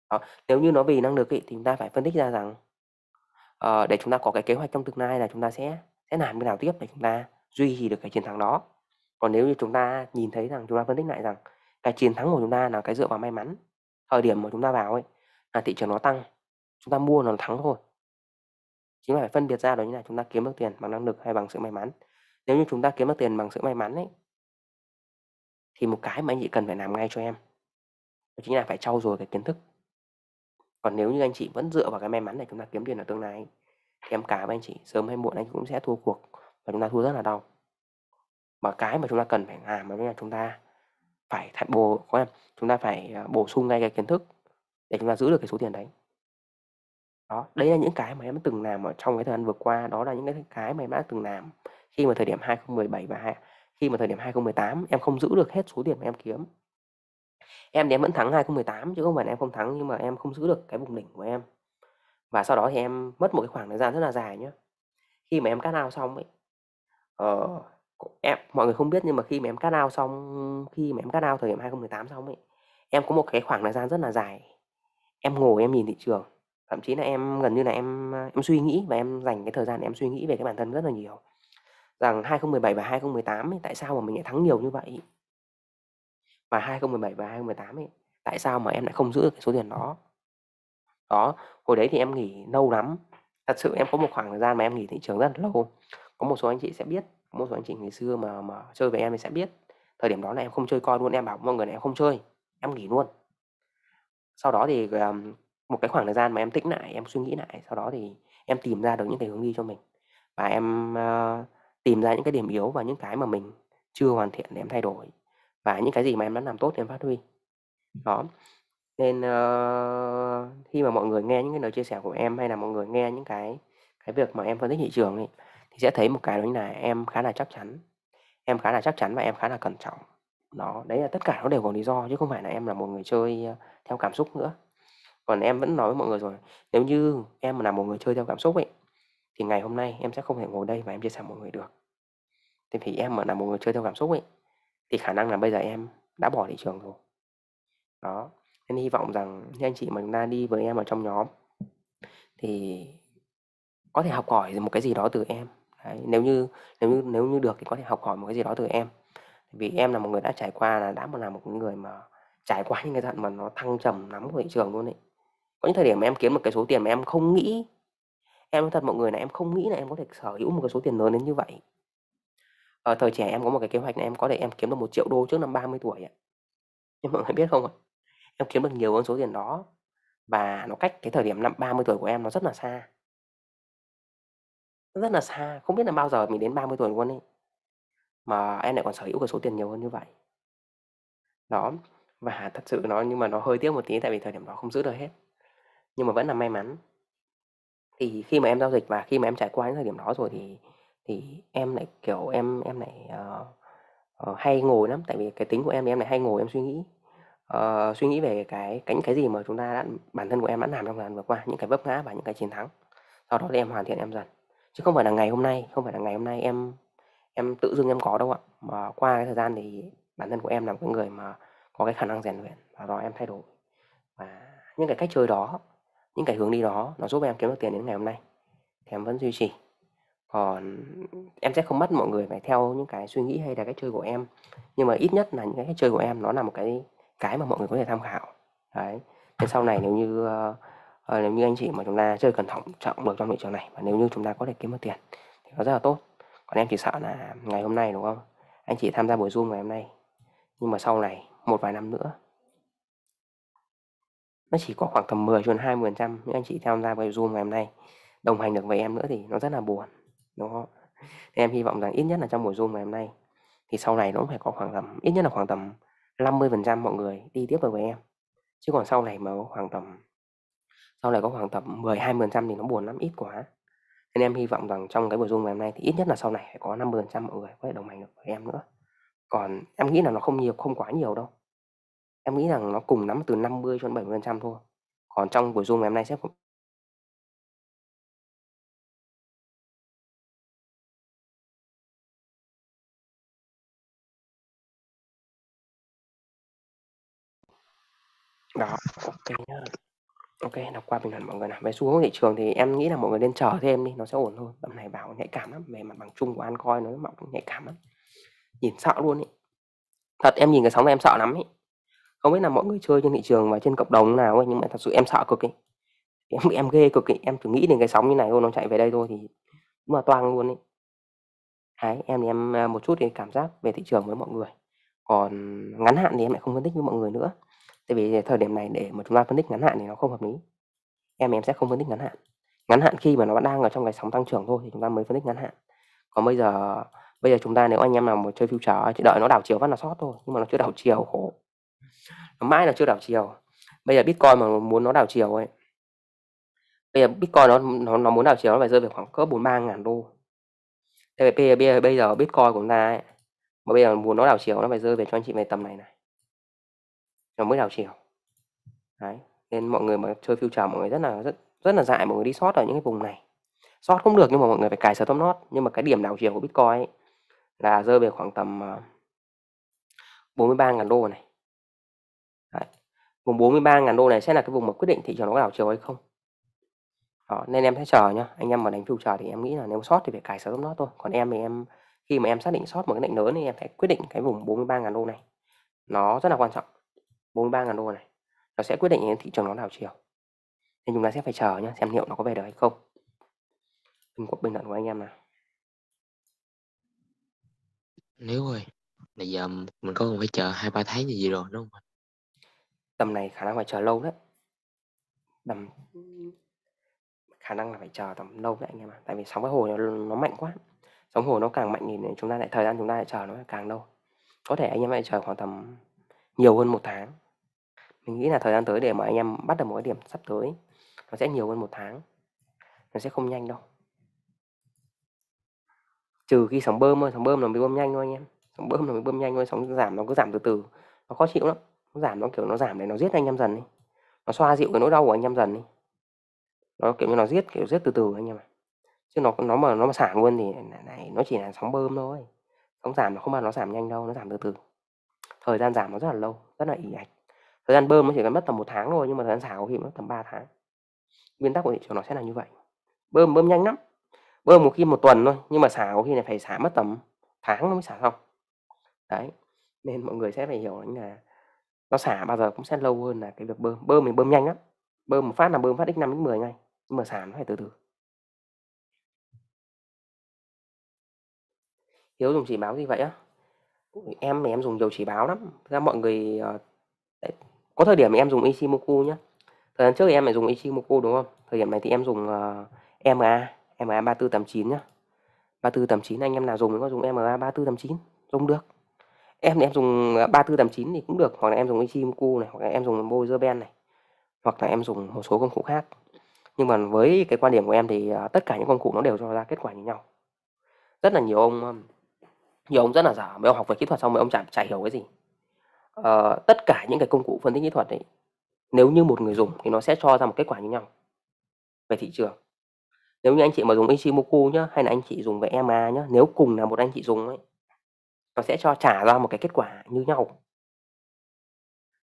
đó. nếu như nó vì năng lực ý, thì chúng ta phải phân tích ra rằng uh, để chúng ta có cái kế hoạch trong tương lai là chúng ta sẽ sẽ làm thế nào tiếp để chúng ta duy trì được cái chiến thắng đó còn nếu như chúng ta nhìn thấy rằng chúng ta phân tích lại rằng cái chiến thắng của chúng ta là cái dựa vào may mắn thời điểm mà chúng ta vào ấy là thị trường nó tăng chúng ta mua nó thắng thôi chính là phải phân biệt ra đó như là chúng ta kiếm được tiền bằng năng lực hay bằng sự may mắn nếu như chúng ta kiếm được tiền bằng sự may mắn ấy thì một cái mà anh chị cần phải làm ngay cho em, đó chính là phải trau dồi cái kiến thức. Còn nếu như anh chị vẫn dựa vào cái may mắn để chúng ta kiếm tiền ở tương lai, thì em cá với anh chị, sớm hay muộn anh cũng sẽ thua cuộc và chúng ta thua rất là đau. Mà cái mà chúng ta cần phải làm đó là chúng ta phải thay bổ có em, chúng ta phải à, bổ sung ngay cái kiến thức để chúng ta giữ được cái số tiền đấy. Đó, đấy là những cái mà em đã từng làm ở trong cái thời gian vừa qua, đó là những cái cái mà em đã từng làm khi mà thời điểm 2017 và khi mà thời điểm 2018 em không giữ được hết số tiền mà em kiếm em thì em vẫn thắng 2018 chứ không phải là em không thắng nhưng mà em không giữ được cái vùng đỉnh của em và sau đó thì em mất một cái khoảng thời gian rất là dài nhá khi mà em cắt ao xong ấy ờ, em mọi người không biết nhưng mà khi mà em cắt ao xong khi mà em cắt ao thời điểm 2018 xong ấy em có một cái khoảng thời gian rất là dài em ngồi em nhìn thị trường thậm chí là em gần như là em em suy nghĩ và em dành cái thời gian em suy nghĩ về cái bản thân rất là nhiều rằng 2017 và 2018 ấy, tại sao mà mình lại thắng nhiều như vậy và 2017 và 2018 ấy, tại sao mà em lại không giữ được cái số tiền đó đó hồi đấy thì em nghỉ lâu lắm thật sự em có một khoảng thời gian mà em nghỉ thị trường rất là lâu có một số anh chị sẽ biết có một số anh chị ngày xưa mà mà chơi với em thì sẽ biết thời điểm đó là em không chơi coi luôn em bảo mọi người này em không chơi em nghỉ luôn sau đó thì một cái khoảng thời gian mà em tĩnh lại em suy nghĩ lại sau đó thì em tìm ra được những cái hướng đi cho mình và em uh, tìm ra những cái điểm yếu và những cái mà mình chưa hoàn thiện để em thay đổi và những cái gì mà em đã làm tốt thì em phát huy đó nên uh, khi mà mọi người nghe những cái lời chia sẻ của em hay là mọi người nghe những cái cái việc mà em phân tích thị trường ấy, thì sẽ thấy một cái đó là em khá là chắc chắn em khá là chắc chắn và em khá là cẩn trọng đó đấy là tất cả nó đều có lý do chứ không phải là em là một người chơi ờ, theo cảm xúc nữa còn em vẫn nói với mọi người rồi nếu như em mà là một người chơi theo cảm xúc ấy thì ngày hôm nay em sẽ không thể ngồi đây và em chia sẻ mọi người được thế vì em mà là một người chơi theo cảm xúc ấy thì khả năng là bây giờ em đã bỏ thị trường rồi đó nên hy vọng rằng những anh chị mà chúng ta đi với em ở trong nhóm thì có thể học hỏi một cái gì đó từ em Đấy, nếu như nếu như nếu như được thì có thể học hỏi một cái gì đó từ em vì em là một người đã trải qua là đã một là một người mà trải qua những cái giai đoạn mà nó thăng trầm lắm của thị trường luôn ấy có những thời điểm mà em kiếm một cái số tiền mà em không nghĩ Em nói thật mọi người nà em không nghĩ là em có thể sở hữu một cái số tiền lớn đến như vậy. ở thời trẻ em có một cái kế hoạch là em có thể em kiếm được một triệu đô trước năm 30 tuổi ạ. Nhưng mọi người biết không ạ? Em kiếm được nhiều hơn số tiền đó và nó cách cái thời điểm năm 30 tuổi của em nó rất là xa. rất là xa, không biết là bao giờ mình đến 30 tuổi luôn ấy. Mà em lại còn sở hữu cái số tiền nhiều hơn như vậy. Đó, và thật sự nó nhưng mà nó hơi tiếc một tí tại vì thời điểm đó không giữ được hết. Nhưng mà vẫn là may mắn. Thì khi mà em giao dịch và khi mà em trải qua những thời điểm đó rồi thì thì em lại, kiểu, em em lại, ờ, ờ, hay ngồi lắm, tại vì cái tính của em thì em lại hay ngồi em suy nghĩ, ờ, suy nghĩ về cái cái những cái gì mà chúng ta đã bản thân của em đã làm trong lần vừa qua, những cái vấp ngã và những cái chiến thắng. Sau đó thì em hoàn thiện em dần, chứ không phải là ngày hôm nay không phải là ngày hôm nay em em tự dưng em có đâu ạ. Mà qua cái thời gian thì bản thân của em là một cái người mà có cái khả năng rèn luyện, và do em thay đổi. Và những cái cách chơi đó những cái hướng đi đó nó giúp em kiếm được tiền đến ngày hôm nay thì em vẫn duy trì còn em sẽ không bắt mọi người phải theo những cái suy nghĩ hay là cái chơi của em nhưng mà ít nhất là những cái chơi của em nó là một cái cái mà mọi người có thể tham khảo đấy thế sau này nếu như uh, nếu như anh chị mà chúng ta chơi cẩn thận trọng được trong thị trường này và nếu như chúng ta có thể kiếm được tiền thì nó rất là tốt còn em chỉ sợ là ngày hôm nay đúng không anh chị tham gia buổi zoom ngày hôm nay nhưng mà sau này một vài năm nữa nó chỉ có khoảng tầm 10 cho đến trăm những anh chị tham gia vào Zoom ngày hôm nay đồng hành được với em nữa thì nó rất là buồn đúng không? em hy vọng rằng ít nhất là trong buổi Zoom ngày hôm nay thì sau này nó cũng phải có khoảng tầm ít nhất là khoảng tầm 50% mọi người đi tiếp được với em. Chứ còn sau này mà có khoảng tầm sau này có khoảng tầm 10 20% thì nó buồn lắm, ít quá. Nên em hy vọng rằng trong cái buổi Zoom ngày hôm nay thì ít nhất là sau này phải có 50% mọi người có thể đồng hành được với em nữa. Còn em nghĩ là nó không nhiều không quá nhiều đâu. Em nghĩ rằng nó cùng nắm từ 50 cho đến 70% thôi. Còn trong buổi Zoom ngày hôm nay sẽ. Đó, ok. kê nhá. Ô đọc qua bình luận mọi người nào. Về xuống thị trường thì em nghĩ là mọi người nên chờ thêm đi, nó sẽ ổn thôi. Tầm này bảo nhạy cảm lắm, về mặt bằng chung của an altcoin nó mọc nhạy cảm lắm. Nhìn sợ luôn ấy. Thật, em nhìn cái sóng này em sợ lắm ấy. Không biết là mọi người chơi trên thị trường và trên cộng đồng nào ấy, nhưng mà thật sự em sợ cực ấy. Em em ghê cực ấy, em chỉ nghĩ đến cái sóng như này thôi nó chạy về đây thôi thì mà toang luôn ấy. Đấy, em thì em, à, một chút thì cảm giác về thị trường với mọi người, còn ngắn hạn thì em lại không phân tích với mọi người nữa, tại vì thời điểm này để mà chúng ta phân tích ngắn hạn thì nó không hợp lý. Em thì em sẽ không phân tích ngắn hạn, ngắn hạn khi mà nó đang ở trong cái sóng tăng trưởng thôi thì chúng ta mới phân tích ngắn hạn. Còn bây giờ bây giờ chúng ta nếu anh em nào mà chơi future ấy, chỉ đợi nó đảo chiều vẫn là sót thôi, nhưng mà nó chưa đảo chiều khổ mãi nó chưa đảo chiều bây giờ bitcoin mà muốn nó đảo chiều ấy bây giờ bitcoin nó nó, nó muốn đảo chiều nó phải rơi về khoảng cỡ bốn ba ngàn đô thế bây, bây, bây giờ bitcoin của chúng ta ấy mà bây giờ muốn nó đảo chiều nó phải rơi về cho anh chị về tầm này này nó mới đảo chiều đấy nên mọi người mà chơi future mọi người rất là rất rất là dại mọi người đi sót ở những cái vùng này sót cũng được nhưng mà mọi người phải cài stop loss nhưng mà cái điểm đảo chiều của bitcoin ấy, là rơi về khoảng tầm 43 à, ngàn đô này vùng 43.000 đô này sẽ là cái vùng mà quyết định thị trường nó có đảo chiều hay không đó, nên em sẽ chờ nhá anh em mà đánh chủ chờ thì em nghĩ là nếu sót thì phải cài sớm nó thôi còn em thì em khi mà em xác định sót một cái lệnh lớn thì em phải quyết định cái vùng 43.000 đô này nó rất là quan trọng 43.000 đô này nó sẽ quyết định đến thị trường nó đảo chiều nên chúng ta sẽ phải chờ nhá xem liệu nó có về được hay không đừng có bình luận của anh em nào nếu rồi bây giờ mình có cần phải chờ hai ba tháng gì, gì rồi đúng không tầm này khả năng phải chờ lâu đấy tầm khả năng là phải chờ tầm lâu đấy anh em ạ tại vì sóng cái hồ nó, nó mạnh quá sóng hồ nó càng mạnh thì chúng ta lại thời gian chúng ta lại chờ nó càng lâu có thể anh em lại chờ khoảng tầm nhiều hơn một tháng mình nghĩ là thời gian tới để mà anh em bắt được một cái điểm sắp tới nó sẽ nhiều hơn một tháng nó sẽ không nhanh đâu trừ khi sóng bơm thôi sóng bơm là mới bơm nhanh thôi anh em sóng bơm là mới bơm nhanh thôi sóng giảm nó cứ giảm từ từ nó khó chịu lắm nó giảm nó kiểu nó giảm để nó giết anh em dần đi nó xoa dịu cái nỗi đau của anh em dần đi nó kiểu như nó giết kiểu giết từ từ anh em ạ chứ nó nó mà nó mà giảm luôn thì này này nó chỉ là sóng bơm thôi sóng giảm nó không bao nó giảm nhanh đâu nó giảm từ từ thời gian giảm nó rất là lâu rất là ỉ ạch thời gian bơm nó chỉ cần mất tầm một tháng thôi nhưng mà thời gian xả khi mất tầm 3 tháng nguyên tắc của thị trường nó sẽ là như vậy bơm bơm nhanh lắm bơm một khi một tuần thôi nhưng mà xả có khi này phải xả mất tầm tháng nó mới xả xong đấy nên mọi người sẽ phải hiểu là nó xả bao giờ cũng sẽ lâu hơn là cái việc bơm bơm mình bơm nhanh lắm bơm một phát là bơm phát x 5 x 10 ngay nhưng mà xả nó phải từ từ Hiếu dùng chỉ báo gì vậy á em thì em dùng nhiều chỉ báo lắm Thực ra mọi người uh, có thời điểm em dùng Ichimoku nhá thời gian trước thì em lại dùng Ichimoku đúng không thời điểm này thì em dùng uh, MA MA chín nhá ba tư chín anh em nào dùng thì có dùng MA chín dùng được Em thì em dùng, à, ờ, 3489 thì cũng được, hoặc là em dùng Ichimoku này, hoặc là em dùng Boilerben này, hoặc là em dùng một số công cụ khác. Nhưng mà với cái quan điểm của em thì, ờ, tất cả những công cụ nó đều cho ra kết quả như nhau. Rất là nhiều ông, nhiều ông rất là giả mấy ông học về kỹ thuật xong mấy ông chả chả hiểu cái gì. Ờ, tất cả những cái công cụ phân tích kỹ thuật ấy, nếu như một người dùng thì nó sẽ cho ra một kết quả như nhau về thị trường. Nếu như anh chị mà dùng Ichimoku nhá, hay là anh chị dùng về EMA nhá, nếu cùng là một anh chị dùng ấy nó sẽ cho trả ra một cái kết quả như nhau.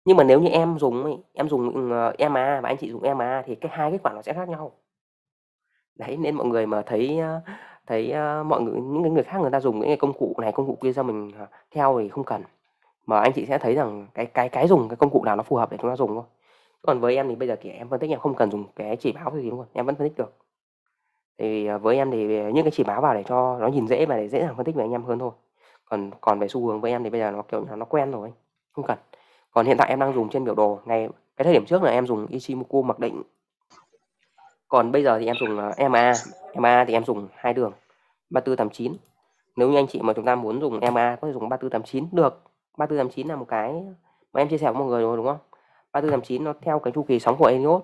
Nhưng mà nếu như em dùng em dùng ừ, ờ, EMA và anh chị dùng EMA thì cái hai kết quả nó sẽ khác nhau. Đấy nên mọi người mà thấy thấy mọi người những người khác người ta dùng những cái công cụ này công cụ kia ra mình ờ, theo thì không cần. Mà anh chị sẽ thấy rằng cái cái cái dùng cái công cụ nào nó phù hợp để chúng ta dùng thôi. Còn với em thì bây giờ kiểu em phân tích em không cần dùng cái chỉ báo gì luôn, em vẫn phân tích được. Thì ờ, với em thì những cái chỉ báo vào để cho nó nhìn dễ và để dễ dàng phân tích với anh em hơn thôi còn còn về xu hướng với em thì bây giờ nó kiểu nó quen rồi không cần còn hiện tại em đang dùng trên biểu đồ ngày cái thời điểm trước là em dùng Ichimoku mặc định còn bây giờ thì em dùng à, MA MA thì em dùng hai đường 3489 nếu như anh chị mà chúng ta muốn dùng MA có thể dùng 3489 được 3489 là một cái mà em chia sẻ với mọi người rồi đúng không 3489 nó theo cái chu kỳ sóng của Elliot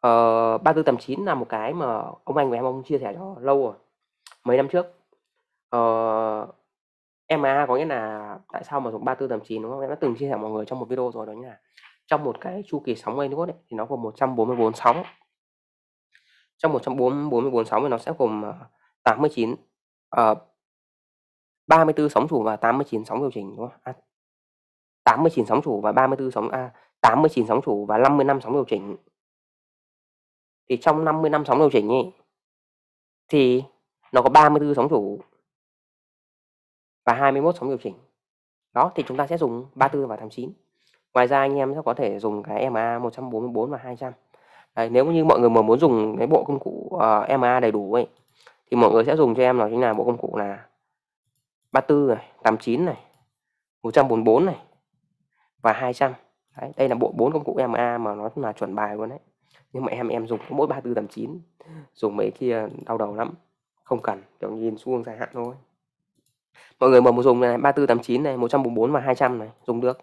ờ, 3489 là một cái mà ông anh của em ông chia sẻ cho lâu rồi mấy năm trước ờ, MA à, có nghĩa là tại sao mà dùng 3489 đúng không? Em đã từng chia sẻ mọi người trong một video rồi đó nhá. Trong một cái chu kỳ sóng wave ấy, thì nó gồm 144 sóng. Trong 144 sóng thì nó sẽ gồm 89 uh, 34 sóng chủ và 89 sóng điều chỉnh đúng không? À, 89 sóng chủ và 34 sóng a à, 89 sóng chủ và 50 năm sóng điều chỉnh. Thì trong 50 năm sóng điều chỉnh ấy, thì nó có 34 sóng chủ và 21 sóng điều chỉnh đó thì chúng ta sẽ dùng 34 và 89 ngoài ra anh em sẽ có thể dùng cái MA 144 và 200 Đấy, nếu như mọi người mà muốn dùng cái bộ công cụ uh, ờ, MA đầy đủ ấy thì mọi người sẽ dùng cho em là chính là bộ công cụ là 34 này, 89 này, 144 này và 200. Đấy, đây là bộ bốn công cụ MA mà nó là chuẩn bài luôn đấy. Nhưng mà em em dùng mỗi 34 89, dùng mấy kia đau đầu lắm. Không cần, kiểu nhìn xu hướng dài hạn thôi. Mọi người mà dùng này, 3489 này, 144 và 200 này, dùng được.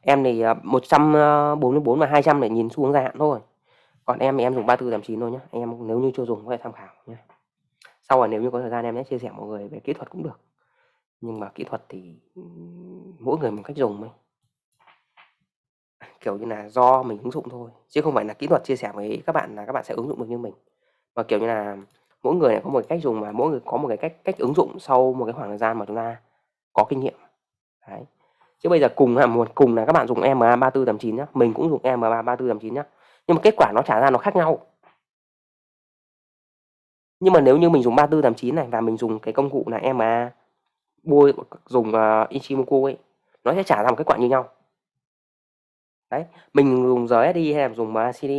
Em thì à, 144 và 200 để nhìn xuống dài hạn thôi. Còn em thì em dùng 3489 thôi nhé. Em nếu như chưa dùng có thể tham khảo nhé. Sau này nếu như có thời gian em sẽ chia sẻ mọi người về kỹ thuật cũng được. Nhưng mà kỹ thuật thì mỗi người một cách dùng thôi kiểu như là do mình ứng dụng thôi chứ không phải là kỹ thuật chia sẻ với các bạn là các bạn sẽ ứng dụng được như mình và kiểu như là mỗi người lại có một cách dùng mà mỗi người có một cái cách cách ứng dụng sau một cái khoảng thời gian mà chúng ta có kinh nghiệm đấy chứ bây giờ cùng là một cùng là các bạn dùng EMA tư tầm chín nhá mình cũng dùng EMA tư tầm chín nhá nhưng mà kết quả nó trả ra nó khác nhau nhưng mà nếu như mình dùng 34 tầm 9 này và mình dùng cái công cụ là EMA bôi dùng uh, Ichimoku ấy nó sẽ trả ra một kết quả như nhau đấy mình dùng GSD hay là dùng MACD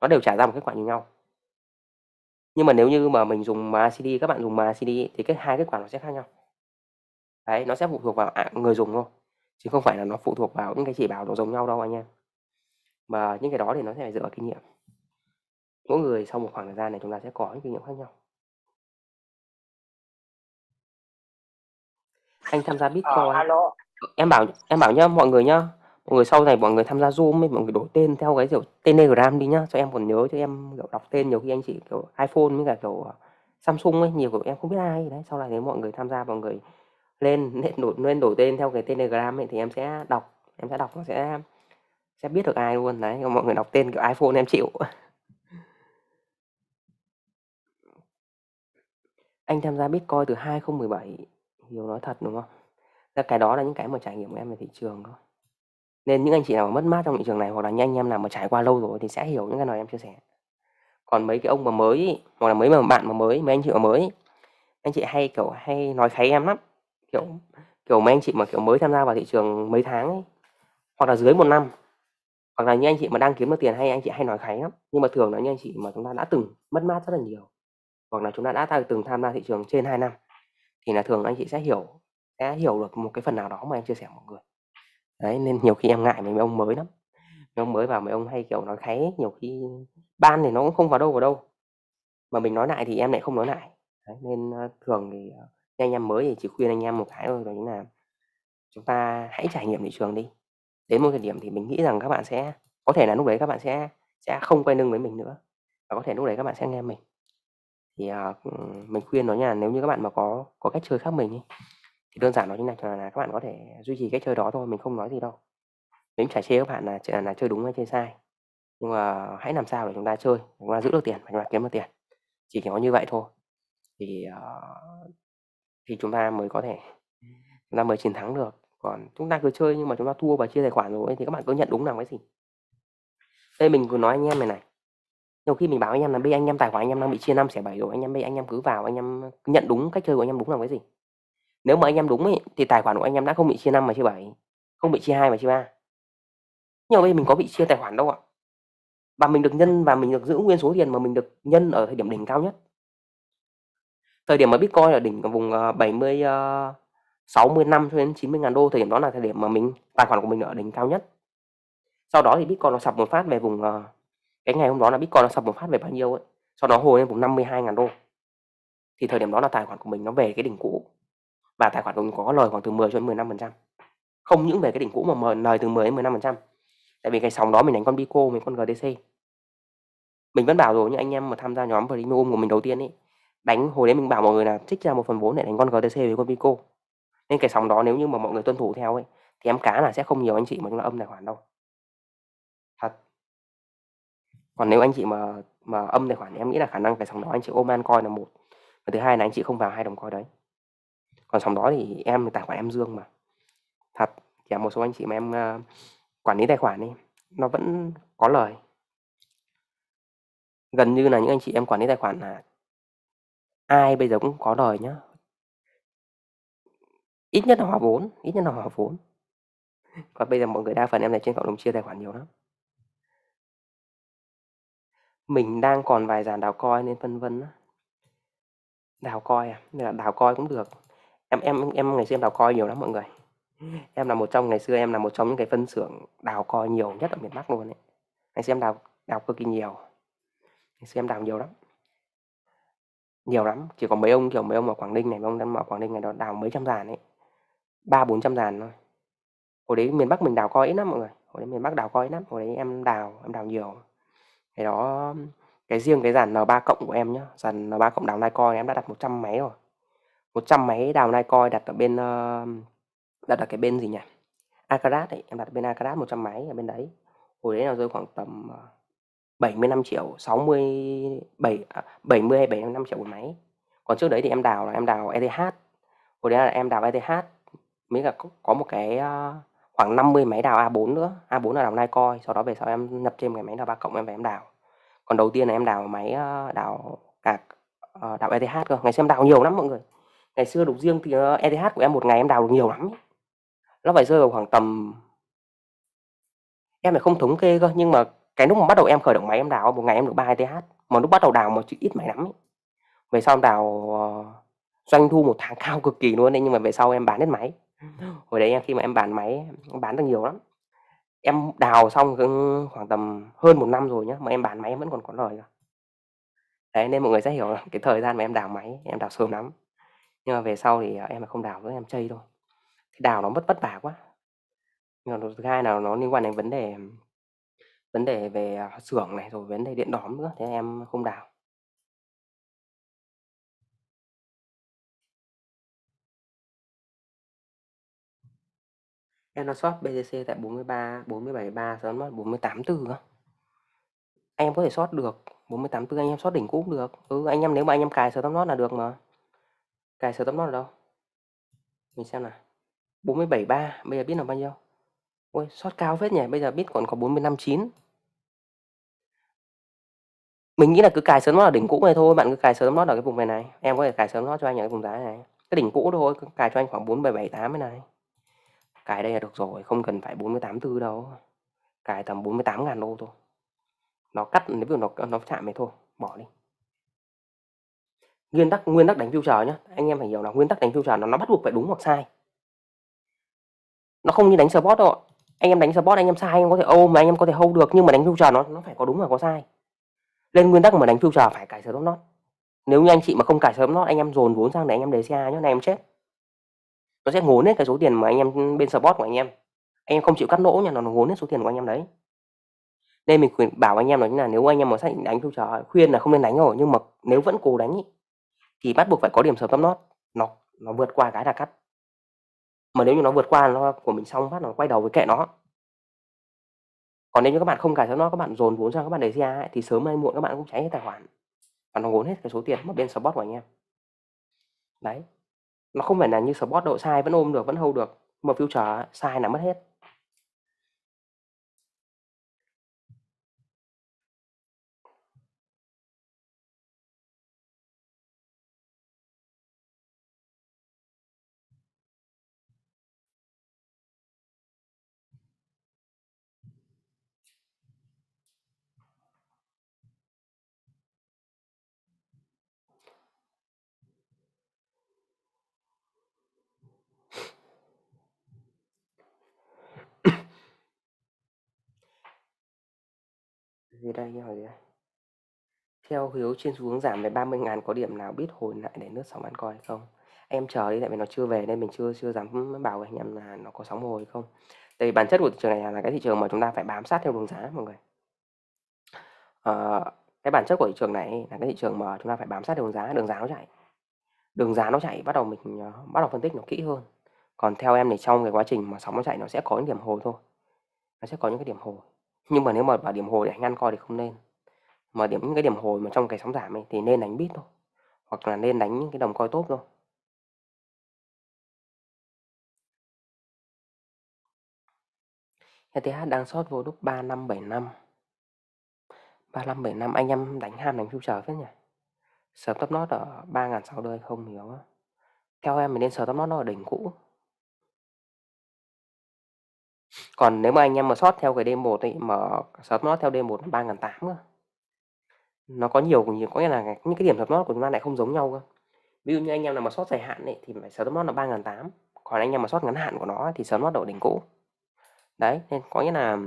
nó đều trả ra một kết quả như nhau nhưng mà nếu như mà mình dùng MACD các bạn dùng MACD thì cái hai kết quả nó sẽ khác nhau đấy nó sẽ phụ thuộc vào à, người dùng thôi chứ không phải là nó phụ thuộc vào những cái chỉ báo nó giống nhau đâu anh em mà những cái đó thì nó sẽ phải dựa vào kinh nghiệm mỗi người sau một khoảng thời gian này chúng ta sẽ có những kinh nghiệm khác nhau anh tham gia à, bitcoin à, alo. em bảo em bảo nhá mọi người nhá mọi người sau này mọi người tham gia zoom ấy mọi người đổi tên theo cái kiểu tên telegram đi nhá cho em còn nhớ cho em kiểu đọc tên nhiều khi anh chị kiểu iphone với cả kiểu ờ, samsung ấy nhiều kiểu em không biết ai đấy sau này nếu mọi người tham gia mọi người lên nên đổi nên đổi tên theo cái tên telegram ấy thì em sẽ đọc em sẽ đọc nó sẽ sẽ biết được ai luôn đấy mọi người đọc tên kiểu iphone em chịu anh tham gia bitcoin từ 2017 nhiều nói thật đúng không cái đó là những cái mà trải nghiệm của em về thị trường thôi nên những anh chị nào mà mất mát trong thị trường này hoặc là những anh em nào mà trải qua lâu rồi thì sẽ hiểu những cái này em chia sẻ. Còn mấy cái ông mà mới hoặc là mấy mà bạn mà mới, mấy anh chị mà mới anh chị hay kiểu hay nói kháy em lắm. Kiểu kiểu mấy anh chị mà kiểu mới tham gia vào thị trường mấy tháng ấy, hoặc là dưới một năm hoặc là những anh chị mà đang kiếm được tiền hay anh chị hay nói kháy lắm nhưng mà thường là những anh chị mà chúng ta đã từng mất mát rất là nhiều hoặc là chúng ta đã từng tham gia thị trường trên 2 năm thì là thường anh chị sẽ hiểu sẽ hiểu được một cái phần nào đó mà em chia sẻ mọi người Đấy, nên nhiều khi em ngại mấy ông mới lắm, mấy ông mới vào mấy ông hay, kiểu, nói kháy, nhiều khi ban thì nó cũng không vào đâu vào đâu, mà mình nói lại thì em lại không nói lại. Đấy, nên, ờ, thường thì, ờ, anh em mới thì chỉ khuyên anh em một cái thôi đó chính là chúng ta hãy trải nghiệm thị trường đi. Đến một thời điểm thì mình nghĩ rằng các bạn sẽ có thể là lúc đấy các bạn sẽ sẽ không quay lưng với mình nữa, và có thể lúc đấy các bạn sẽ nghe mình. Thì, ờ, mình khuyên đó nha, nếu như các bạn mà có có cách chơi khác mình ấy thì đơn giản nó chính là là các bạn có thể duy trì cách chơi đó thôi mình không nói gì đâu mình chả chê các bạn là là chơi đúng hay chơi sai nhưng mà hãy làm sao để chúng ta chơi chúng ta giữ được tiền và chúng ta kiếm được tiền chỉ có như vậy thôi thì ờ, thì chúng ta mới có thể chúng ta mới chiến thắng được còn chúng ta cứ chơi nhưng mà chúng ta thua và chia tài khoản rồi thì các bạn cứ nhận đúng làm cái gì đây mình vừa nói anh em này này nhiều khi mình bảo anh em là bây anh em tài khoản anh em đang bị chia năm xẻ bảy rồi anh em bây anh em cứ vào anh em nhận đúng cách chơi của anh em đúng làm cái gì nếu mà anh em đúng ấy, thì tài khoản của anh em đã không bị chia 5 mà chia 7, không bị chia 2 mà chia 3. Nhưng mà bây giờ mình có bị chia tài khoản đâu ạ? Và mình được nhân và mình được giữ nguyên số tiền mà mình được nhân ở thời điểm đỉnh cao nhất. Thời điểm mà Bitcoin ở đỉnh vùng 70 ờ, 60 ờ, năm cho đến 90 ngàn đô thời điểm đó là thời điểm mà mình tài khoản của mình ở đỉnh cao nhất. Sau đó thì Bitcoin nó sập một phát về vùng ờ, cái ngày hôm đó là Bitcoin nó sập một phát về bao nhiêu ấy, sau đó hồi lên vùng 52 ngàn đô. Thì thời điểm đó là tài khoản của mình nó về cái đỉnh cũ và tài khoản của mình có lời khoảng từ 10 cho đến 15%. Không những về cái đỉnh cũ mà lời từ 10 đến 15%. Tại vì cái sóng đó mình đánh con Bico, mình con GTC. Mình vẫn bảo rồi những anh em mà tham gia nhóm Premium của mình đầu tiên ấy, đánh hồi đấy mình bảo mọi người là trích ra một phần vốn để đánh con GTC với con Bico. Nên cái sóng đó nếu như mà mọi người tuân thủ theo ấy thì em cá là sẽ không nhiều anh chị mà chúng âm tài khoản đâu. Thật. Còn nếu anh chị mà mà âm tài khoản thì em nghĩ là khả năng cái sóng đó anh chị ôm an coi là một. Và thứ hai là anh chị không vào hai đồng coin đấy còn sòng đó thì em tài khoản em dương mà thật kể một số anh chị mà em uh, quản lý tài khoản đi nó vẫn có lời gần như là những anh chị em quản lý tài khoản là ai bây giờ cũng có lời nhá ít nhất là hòa vốn ít nhất là hòa vốn còn bây giờ mọi người đa phần em này trên cộng đồng chia tài khoản nhiều lắm mình đang còn vài dàn đào coi nên vân vân đào coi à là đào coi cũng được em em em ngày xưa em đào coi nhiều lắm mọi người ừ. em là một trong ngày xưa em là một trong những cái phân xưởng đào coi nhiều nhất ở miền Bắc luôn ấy ngày xưa em đào đào cực kỳ nhiều ngày xưa em đào nhiều lắm nhiều lắm chỉ có mấy ông kiểu mấy ông ở Quảng Ninh này mấy ông đang ở Quảng Ninh này đó đào mấy trăm dàn ấy ba bốn trăm dàn thôi hồi đấy miền Bắc mình đào coi ít lắm mọi người hồi đấy miền Bắc đào coi ít lắm hồi đấy em đào em đào nhiều cái đó cái riêng cái dàn N3 cộng của em nhá dàn N3 cộng đào lai coi em đã đặt 100 máy rồi 100 máy đào Nikon đặt ở bên uh, đặt ở cái bên gì nhỉ? Akarat ấy, em đặt ở bên Akarat 100 máy ở bên đấy. Hồi đấy là rơi khoảng tầm 75 ờ, triệu, 60 7 70 hay 75 triệu một máy. Còn trước đấy thì em đào là em đào ETH. Hồi đấy là em đào ETH mới là có, một cái uh, khoảng 50 máy đào A4 nữa, A4 là đào Nikon, sau đó về sau em nhập thêm cái máy đào ba cộng em về em đào. Còn đầu tiên là em đào máy đào cả đào ETH cơ, ngày xưa em đào nhiều lắm mọi người ngày xưa đục riêng thì ờ, ETH của em một ngày em đào được nhiều lắm nó phải rơi vào khoảng tầm em phải không thống kê cơ nhưng mà cái lúc mà bắt đầu em khởi động máy em đào một ngày em được 3 ETH mà lúc bắt đầu đào mà chữ ít máy lắm ấy. về sau em đào ờ, doanh thu một tháng cao cực kỳ luôn đấy nhưng mà về sau em bán hết máy hồi đấy em khi mà em bán máy em bán được nhiều lắm em đào xong khoảng tầm hơn một năm rồi nhá mà em bán máy em vẫn còn có lời cả đấy nên mọi người sẽ hiểu là cái thời gian mà em đào máy em đào sớm lắm nhưng mà về sau thì, à, em lại không đào nữa, em chơi thôi. Thì đào nó mất vất vả quá. Nhưng mà thứ hai là nó liên quan đến vấn đề vấn đề về, à, xưởng này, rồi vấn đề điện đóm nữa, thế em không đào. Em nó sót BTC tại 43, 47.3, sau đó mất 48.4 á. Anh em có thể sót được, 48.4 anh em sót đỉnh cũng được. Ừ, anh em nếu mà anh em cài stop nó là được mà cài số tóm tắt ở đâu? Mình xem nào. 473, bây giờ biết là bao nhiêu? Ôi, sót cao phết nhỉ, bây giờ biết còn có 459. Mình nghĩ là cứ cài sớm nó là đỉnh cũ này thôi, bạn cứ cài sớm nó ở cái vùng này này. Em có thể cài sớm nó cho anh ở cái vùng giá này. Cái đỉnh cũ thôi, cứ cài cho anh khoảng 4778 thế này. Cài đây là được rồi, không cần phải tư đâu. Cài tầm 48 ngàn đô thôi. Nó cắt nếu nó nó chạm này thôi, bỏ đi nguyên tắc nguyên tắc đánh filter nhá anh em phải hiểu là nguyên tắc đánh filter nó nó bắt buộc phải đúng hoặc sai nó không như đánh support đâu anh em đánh support anh em sai anh em có thể ô mà anh em có thể hold được nhưng mà đánh filter nó nó phải có đúng và có sai nên nguyên tắc mà đánh filter phải cài sớm nó nếu như anh chị mà không cài sớm nó anh em dồn vốn sang để anh em đề ca nhá này em chết nó sẽ ngốn hết cái số tiền mà anh em bên support của anh em anh em không chịu cắt lỗ nha nó ngốn hết số tiền của anh em đấy nên mình khuyên bảo anh em là như là nếu anh em mà xác định đánh filter khuyên là không nên đánh rồi nhưng mà nếu vẫn cố đánh ý, thì bắt buộc phải có điểm sớm top notch nó nó vượt qua cái là cắt mà nếu như nó vượt qua nó của mình xong phát nó quay đầu với kệ nó còn nếu như các bạn không cài sớm nó các bạn dồn vốn sang các bạn để ra ấy, thì sớm hay muộn các bạn cũng cháy cái tài khoản và nó vốn hết cái số tiền mất bên support của anh em đấy nó không phải là như support độ sai vẫn ôm được vẫn hâu được mà future sai là mất hết dưới đây nhé hỏi đây ờ, theo hiếu trên xu hướng giảm về 30 ngàn có điểm nào biết hồi lại để nước sóng ăn coi hay không em chờ đi tại vì nó chưa về nên mình chưa chưa dám bảo anh em là nó có sóng hồi hay không tại vì bản chất của thị trường này là cái thị trường mà chúng ta phải bám sát theo đường giá mọi người à, cái bản chất của thị trường này là cái thị trường mà chúng ta phải bám sát theo đường giá đường giá nó chạy đường giá nó chạy bắt đầu mình uh, bắt đầu phân tích nó kỹ hơn còn theo em thì trong cái quá trình mà sóng nó chạy nó sẽ có những điểm hồi thôi nó sẽ có những cái điểm hồi nhưng mà nếu mà bảo điểm hồi để Khánh ăn coi thì không nên. Mà điểm những cái điểm hồi mà trong cái sóng giảm ấy thì nên đánh bít thôi, hoặc là nên đánh những cái đồng coi tốt thôi. ETH đang sót vô đúc 3575. 3575 anh em đánh ham đánh future phết nhỉ. sở top nốt ở 3600 không hiểu á. Theo em mình nên sở top nốt nó ở đỉnh cũ. Còn nếu mà anh em mà sót theo cái đêm một thì mà sót nó theo đêm một là ngàn tám cơ. Nó có nhiều, cũng nhiều có nghĩa là những cái điểm sót nó của chúng ta lại không giống nhau cơ. Ví dụ như anh em nào mà sót dài hạn ấy, thì phải sót nó là ba ngàn tám Còn anh em mà sót ngắn hạn của nó thì sớm nó ở đỉnh cũ. Đấy, nên có nghĩa là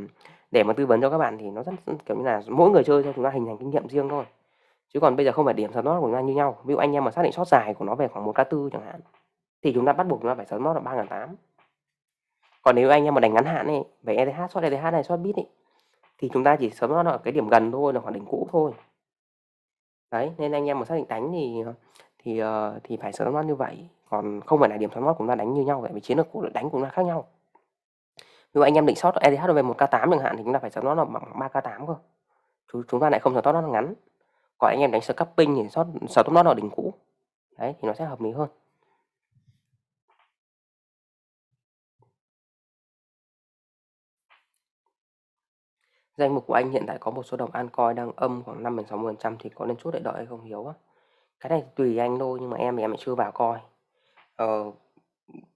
để mà tư vấn cho các bạn thì nó rất kiểu như là mỗi người chơi cho chúng ta hình thành kinh nghiệm riêng thôi. Chứ còn bây giờ không phải điểm sót nó của chúng ta như nhau. Ví dụ anh em mà xác định sót dài của nó về khoảng một k tư chẳng hạn thì chúng ta bắt buộc chúng ta phải sót nó là ba ngàn tám còn nếu anh em mà đánh ngắn hạn ấy về ETH short e ETH này short bit ấy thì chúng ta chỉ sớm nó ở cái điểm gần thôi là khoảng đỉnh cũ thôi đấy nên anh em mà xác định đánh thì thì ờ, thì phải sớm nó như vậy còn không phải là điểm sớm nó chúng ta đánh như nhau vậy vì chiến lược của đánh cũng là khác nhau nếu anh em định sót ETH về 1 k 8 chẳng hạn thì chúng ta phải sớm nó là bằng 3 k 8 cơ chúng ta lại không sớm nó ngắn còn anh em đánh sơ cấp thì sót sớm nó ở đỉnh cũ đấy thì nó sẽ hợp lý hơn Danh mục của anh hiện tại có một số đồng altcoin đang âm khoảng 5-60% thì có nên chốt lại đợi hay không hiểu á? Cái này tùy anh thôi nhưng mà em thì em lại chưa vào coi. Ờ,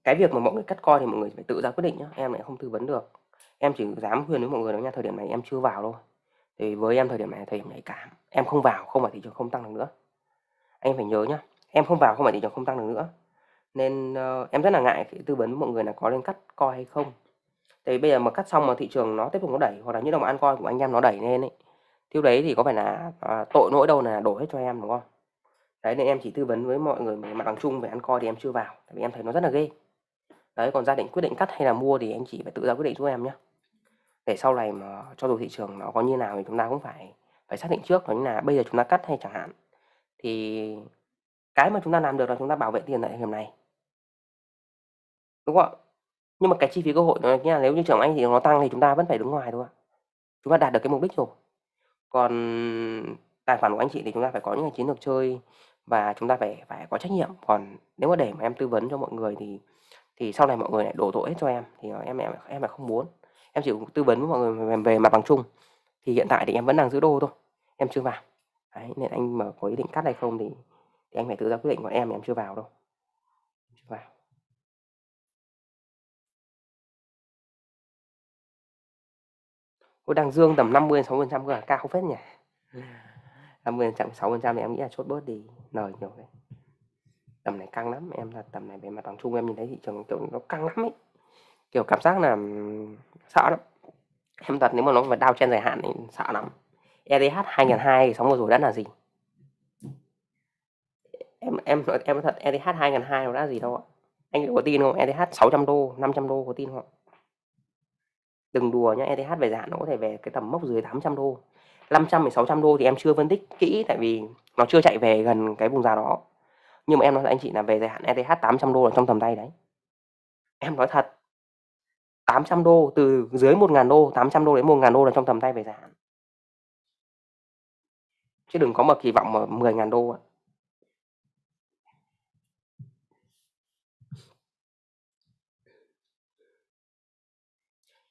cái việc mà mọi người cắt coi thì mọi người phải tự ra quyết định nhá, em lại không tư vấn được. Em chỉ dám khuyên với mọi người đó nha, thời điểm này em chưa vào thôi. Thì với em thời điểm này thời điểm này cảm, em không vào không phải thị trường không tăng được nữa. Anh phải nhớ nhá, em không vào không phải thị trường không tăng được nữa. Nên uh, em rất là ngại khi tư vấn với mọi người là có nên cắt coi hay không thì bây giờ mà cắt xong mà thị trường nó tiếp tục nó đẩy hoặc là những đồng ăn coi của anh em nó đẩy lên ấy, thiếu đấy thì có phải là à, tội lỗi đâu là đổ hết cho em đúng không? Đấy nên em chỉ tư vấn với mọi người mặt bằng chung về ăn coi thì em chưa vào, tại vì em thấy nó rất là ghê. Đấy còn gia đình quyết định cắt hay là mua thì anh chị phải tự ra quyết định giúp em nhé. Để sau này mà cho dù thị trường nó có như nào thì chúng ta cũng phải phải xác định trước đó là bây giờ chúng ta cắt hay chẳng hạn thì cái mà chúng ta làm được là chúng ta bảo vệ tiền tại thời điểm này đúng không ạ nhưng mà cái chi phí cơ hội nó nha nếu như trường anh thì nó tăng thì chúng ta vẫn phải đứng ngoài thôi chúng ta đạt được cái mục đích rồi còn tài khoản của anh chị thì chúng ta phải có những chiến lược chơi và chúng ta phải phải có trách nhiệm còn nếu mà để mà em tư vấn cho mọi người thì thì sau này mọi người lại đổ tội hết cho em thì em em em lại không muốn em chỉ tư vấn với mọi người về, về mặt bằng chung thì hiện tại thì em vẫn đang giữ đô thôi em chưa vào Đấy, nên anh mà có ý định cắt hay không thì, thì anh phải tự ra quyết định của em thì em chưa vào đâu Cô đang dương tầm 50 60% cơ à? cao phết nhỉ. 50 6% thì em nghĩ là chốt bớt đi, lời nhiều đấy. Tầm này căng lắm, em là tầm này về mặt bằng chung em nhìn thấy thị trường kiểu nó căng lắm ấy. Kiểu cảm giác là sợ lắm. Em thật nếu mà nó mà đau trên dài hạn thì sợ lắm. ETH 2002 sóng vừa rồi đã là gì? Em em em thật ETH 2002 nó đã gì đâu ạ? Anh có tin không? ETH 600 đô, 500 đô có tin không ạ? đừng đùa nhá ETH về hạn nó có thể về cái tầm mốc dưới 800 đô 500 đến 600 đô thì em chưa phân tích kỹ tại vì nó chưa chạy về gần cái vùng giá đó nhưng mà em nói với anh chị là về dài hạn ETH 800 đô là trong tầm tay đấy em nói thật 800 đô từ dưới 1.000 đô 800 đô đến 1.000 đô là trong tầm tay về dài hạn chứ đừng có mà kỳ vọng mà 10.000 đô ạ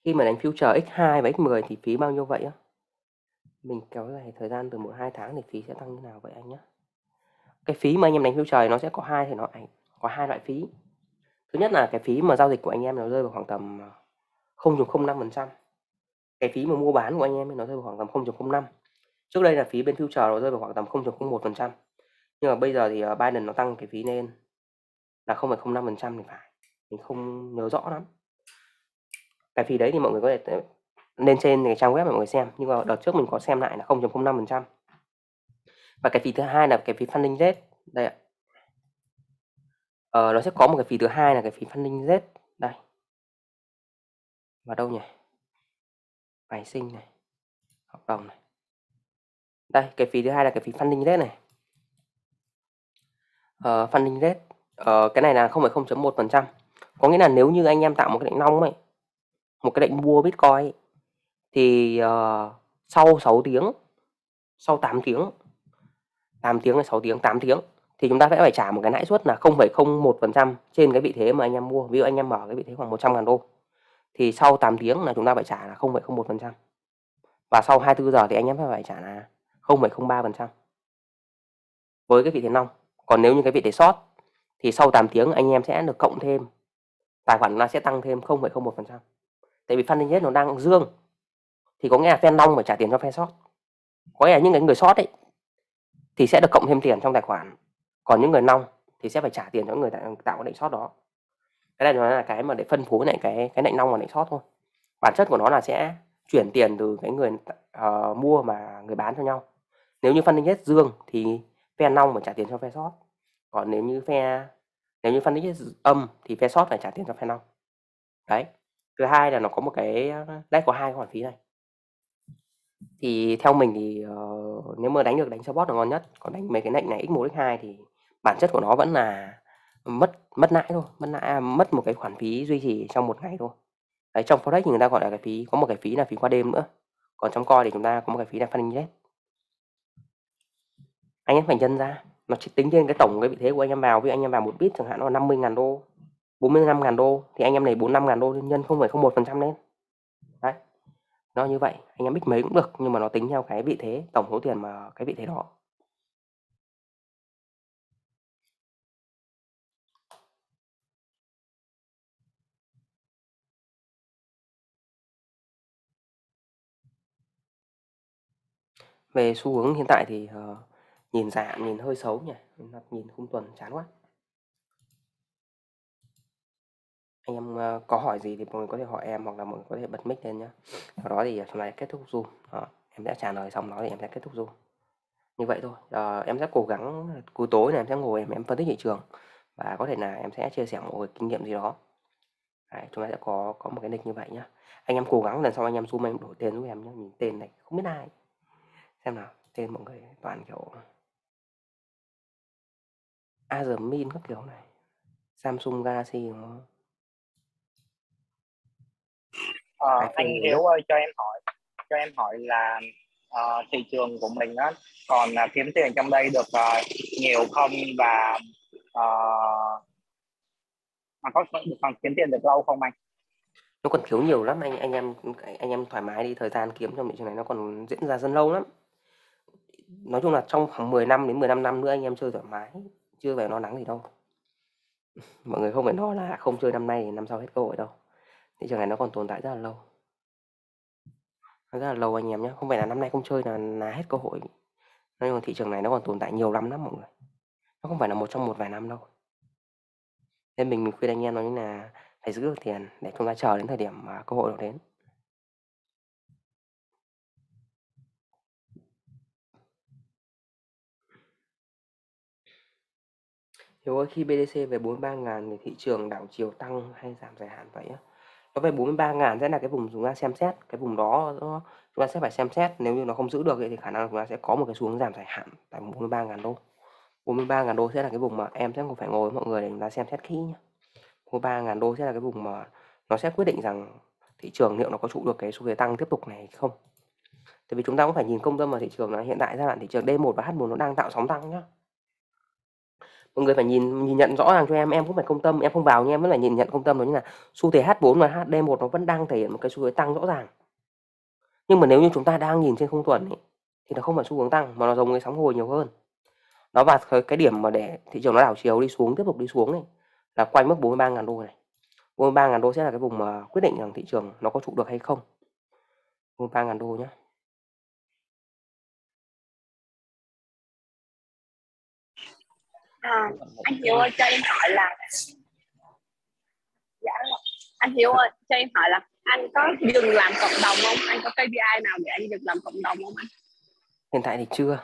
Khi mà đánh future X2 và X10 thì phí bao nhiêu vậy á? Mình kéo dài thời gian từ 1 2 tháng thì phí sẽ tăng như nào vậy anh nhá? Cái phí mà anh em đánh future nó sẽ có hai thì nó có hai loại phí. Thứ nhất là cái phí mà giao dịch của anh em nó rơi vào khoảng tầm 0.05%. À, cái phí mà mua bán của anh em nó rơi vào khoảng tầm 0.05. Trước đây là phí bên future nó rơi vào khoảng tầm 0.01%. Nhưng mà bây giờ thì à, Biden nó tăng cái phí lên là 0,05% thì phải. Mình không nhớ rõ lắm. Cái phí đấy thì mọi người có thể ờ, lên trên cái trang web để mọi người xem, nhưng mà đợt trước mình có xem lại là 0.05%. Và cái phí thứ hai là cái phí funding rate. Đây ạ. Ờ, nó sẽ có một cái phí thứ hai là cái phí funding rate. Đây. Vào đâu nhỉ? Phái sinh này. Hợp đồng này. Đây, cái phí thứ hai là cái phí funding rate này. Ờ, funding rate. Ờ, cái này là 0,0.1%. Có nghĩa là nếu như anh em tạo một cái lệnh long ấy một cái lệnh mua Bitcoin thì uh, sau 6 tiếng, sau 8 tiếng, 8 tiếng hay 6 tiếng, 8 tiếng thì chúng ta sẽ phải trả một cái lãi suất là 0,01% trên cái vị thế mà anh em mua. Ví dụ anh em mở cái vị thế khoảng 100 ngàn đô thì sau 8 tiếng là chúng ta phải trả là 0,01%. Và sau 24 giờ thì anh em phải phải trả là 0,03% với cái vị thế nong. Còn nếu như cái vị thế short thì sau 8 tiếng anh em sẽ được cộng thêm tài khoản là sẽ tăng thêm 0,01% tại vì funding nhất nó đang dương thì có nghĩa là phen long mà trả tiền cho phen short có nghĩa là những cái người short ấy thì sẽ được cộng thêm tiền trong tài khoản còn những người long thì sẽ phải trả tiền cho người tạo, cái lệnh short đó cái này nó là cái mà để phân phối lại cái cái lệnh long và lệnh short thôi bản chất của nó là sẽ chuyển tiền từ cái người uh, mua mà người bán cho nhau nếu như phân funding nhất dương thì phe long phải trả tiền cho phe short còn nếu như phe nếu như phân funding nhất âm thì phe short phải trả tiền cho phe long đấy thứ hai là nó có một cái lách có hai khoản phí này thì theo mình thì uh, nếu mà đánh được đánh cho là ngon nhất còn đánh mấy cái lệnh này x1 x2 thì bản chất của nó vẫn là mất mất lãi thôi mất lãi à, mất một cái khoản phí duy trì trong một ngày thôi Đấy, trong forex thì người ta gọi là cái phí có một cái phí là phí qua đêm nữa còn trong coi thì chúng ta có một cái phí là funding rate anh em phải nhân ra nó chỉ tính trên cái tổng cái vị thế của anh em vào vì anh em vào một bit chẳng hạn nó là 50 ngàn đô 45 ngàn đô thì anh em này 45 ngàn đô nhân 0,01% lên đấy nó như vậy anh em biết mấy cũng được nhưng mà nó tính theo cái vị thế tổng số tiền mà cái vị thế đó về xu hướng hiện tại thì uh, nhìn giảm nhìn hơi xấu nhỉ nhìn khung tuần chán quá Anh em, ờ, có hỏi gì thì mọi người có thể hỏi em hoặc là mọi người có thể bật mic lên nhá. Sau đó thì chúng ta kết thúc Zoom. Đó, em đã trả lời xong nó thì em sẽ kết thúc Zoom. Như vậy thôi, ờ, em sẽ cố gắng cuối tối này em sẽ ngồi em, em phân tích thị trường và có thể là em sẽ chia sẻ một cái kinh nghiệm gì đó. Đấy, chúng ta sẽ có có một cái lịch như vậy nhá. Anh em cố gắng lần sau anh em Zoom em đổi tên giúp em nhá, nhìn tên này không biết ai. Xem nào, tên mọi người toàn kiểu Azermin các kiểu này. Samsung Galaxy nó Ờ, anh Hiếu ơi cho em hỏi cho em hỏi là uh, thị trường của mình á còn uh, kiếm tiền trong đây được uh, nhiều không và uh, ờ, mà có còn kiếm tiền được lâu không anh? Nó còn thiếu nhiều lắm anh anh em anh em thoải mái đi thời gian kiếm trong thị trường này nó còn diễn ra rất lâu lắm. Nói chung là trong khoảng 10 năm đến 15 năm nữa anh em chơi thoải mái, chưa phải lo lắng gì đâu. Mọi người không phải nói là không chơi năm nay thì năm sau hết cơ hội đâu thị trường này nó còn tồn tại rất là lâu nó rất là lâu anh em nhé không phải là năm nay không chơi là là hết cơ hội nói chung thị trường này nó còn tồn tại nhiều lắm lắm mọi người nó không phải là một trong một vài năm đâu nên mình khuyên anh em nói là phải giữ được tiền để chúng ta chờ đến thời điểm mà cơ hội nó đến Nếu khi BDC về 43 ngàn thì thị trường đảo chiều tăng hay giảm dài hạn vậy á? Nói về 43 ngàn sẽ là cái vùng chúng ta xem xét, cái vùng đó chúng ta sẽ phải xem xét nếu như nó không giữ được thì khả năng chúng ta sẽ có một cái xuống giảm dài hạn tại 43 ngàn đô. 43 ngàn đô sẽ là cái vùng mà em sẽ phải ngồi với mọi người để chúng ta xem xét kỹ nhé. 43 ngàn đô sẽ là cái vùng mà nó sẽ quyết định rằng thị trường liệu nó có trụ được cái xu thế tăng tiếp tục này không. Tại vì chúng ta cũng phải nhìn công tâm vào thị trường là hiện tại giai đoạn thị trường D1 và H1 nó đang tạo sóng tăng nhá mọi người phải nhìn nhìn nhận rõ ràng cho em em cũng phải công tâm em không vào nhưng em vẫn phải nhìn nhận công tâm nó như là xu thế H4 và HD1 nó vẫn đang thể hiện một cái xu hướng tăng rõ ràng nhưng mà nếu như chúng ta đang nhìn trên không tuần ấy, thì nó không phải xu hướng tăng mà nó giống cái sóng hồi nhiều hơn nó và cái điểm mà để thị trường nó đảo chiều đi xuống tiếp tục đi xuống này là quanh mức 43.000 đô này 43.000 đô sẽ là cái vùng mà quyết định rằng thị trường nó có trụ được hay không 43.000 đô nhé à, anh hiếu ơi cho em hỏi là dạ anh hiếu ơi cho em hỏi là anh có dừng làm cộng đồng không anh có KPI nào để anh được làm cộng đồng không anh hiện tại thì chưa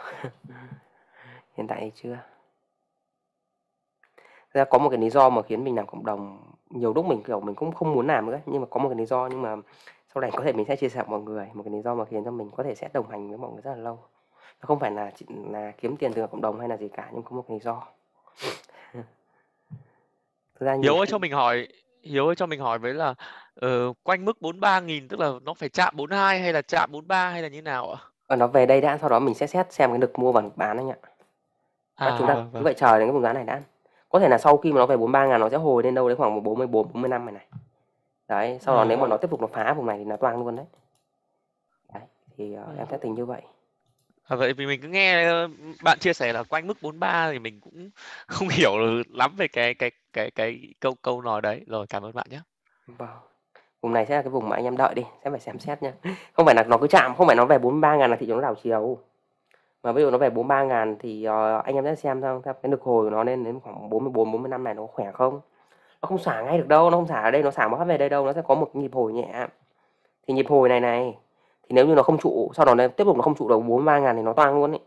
hiện tại thì chưa ra có một cái lý do mà khiến mình làm cộng đồng nhiều lúc mình kiểu mình cũng không muốn làm nữa nhưng mà có một cái lý do nhưng mà sau này có thể mình sẽ chia sẻ mọi người một cái lý do mà khiến cho mình có thể sẽ đồng hành với mọi người rất là lâu nó không phải là là kiếm tiền từ cộng đồng hay là gì cả nhưng có một cái lý do Thực ra Hiếu ơi cho mình hỏi Hiếu ơi cho mình hỏi với là uh, quanh mức 43.000 tức là nó phải chạm 42 hay là chạm 43 hay là như nào ạ? À, nó về đây đã sau đó mình sẽ xét xem cái lực mua và bán anh ạ. À, chúng ta vâng, vâng. cứ vậy chờ đến cái vùng giá này đã. Có thể là sau khi mà nó về 43 ngàn nó sẽ hồi lên đâu đấy khoảng 44 45 này này. Đấy, sau đó à. nếu mà nó tiếp tục nó phá vùng này thì nó toang luôn đấy. Đấy, thì uh, à. em sẽ ừ. tính như vậy. À, vậy vì mình cứ nghe bạn chia sẻ là quanh mức 43 thì mình cũng không hiểu lắm về cái cái cái cái câu câu nói đấy. Rồi, cảm ơn bạn nhé Vâng. Vùng này sẽ là cái vùng mà anh em đợi đi, sẽ phải xem xét nha. Không phải là nó cứ chạm, không phải nó về 43 ngàn là thị trường nó đảo chiều. Mà ví dụ nó về 43 ngàn thì uh, anh em sẽ xem xem theo cái lực hồi của nó lên đến khoảng 44 45 này nó khỏe không. Nó không xả ngay được đâu, nó không xả ở đây, nó xả mất về đây đâu, nó sẽ có một nhịp hồi nhẹ. Thì nhịp hồi này này thì nếu như nó không trụ sau đó nó tiếp tục nó không trụ được 43 ngàn thì nó toang luôn ấy.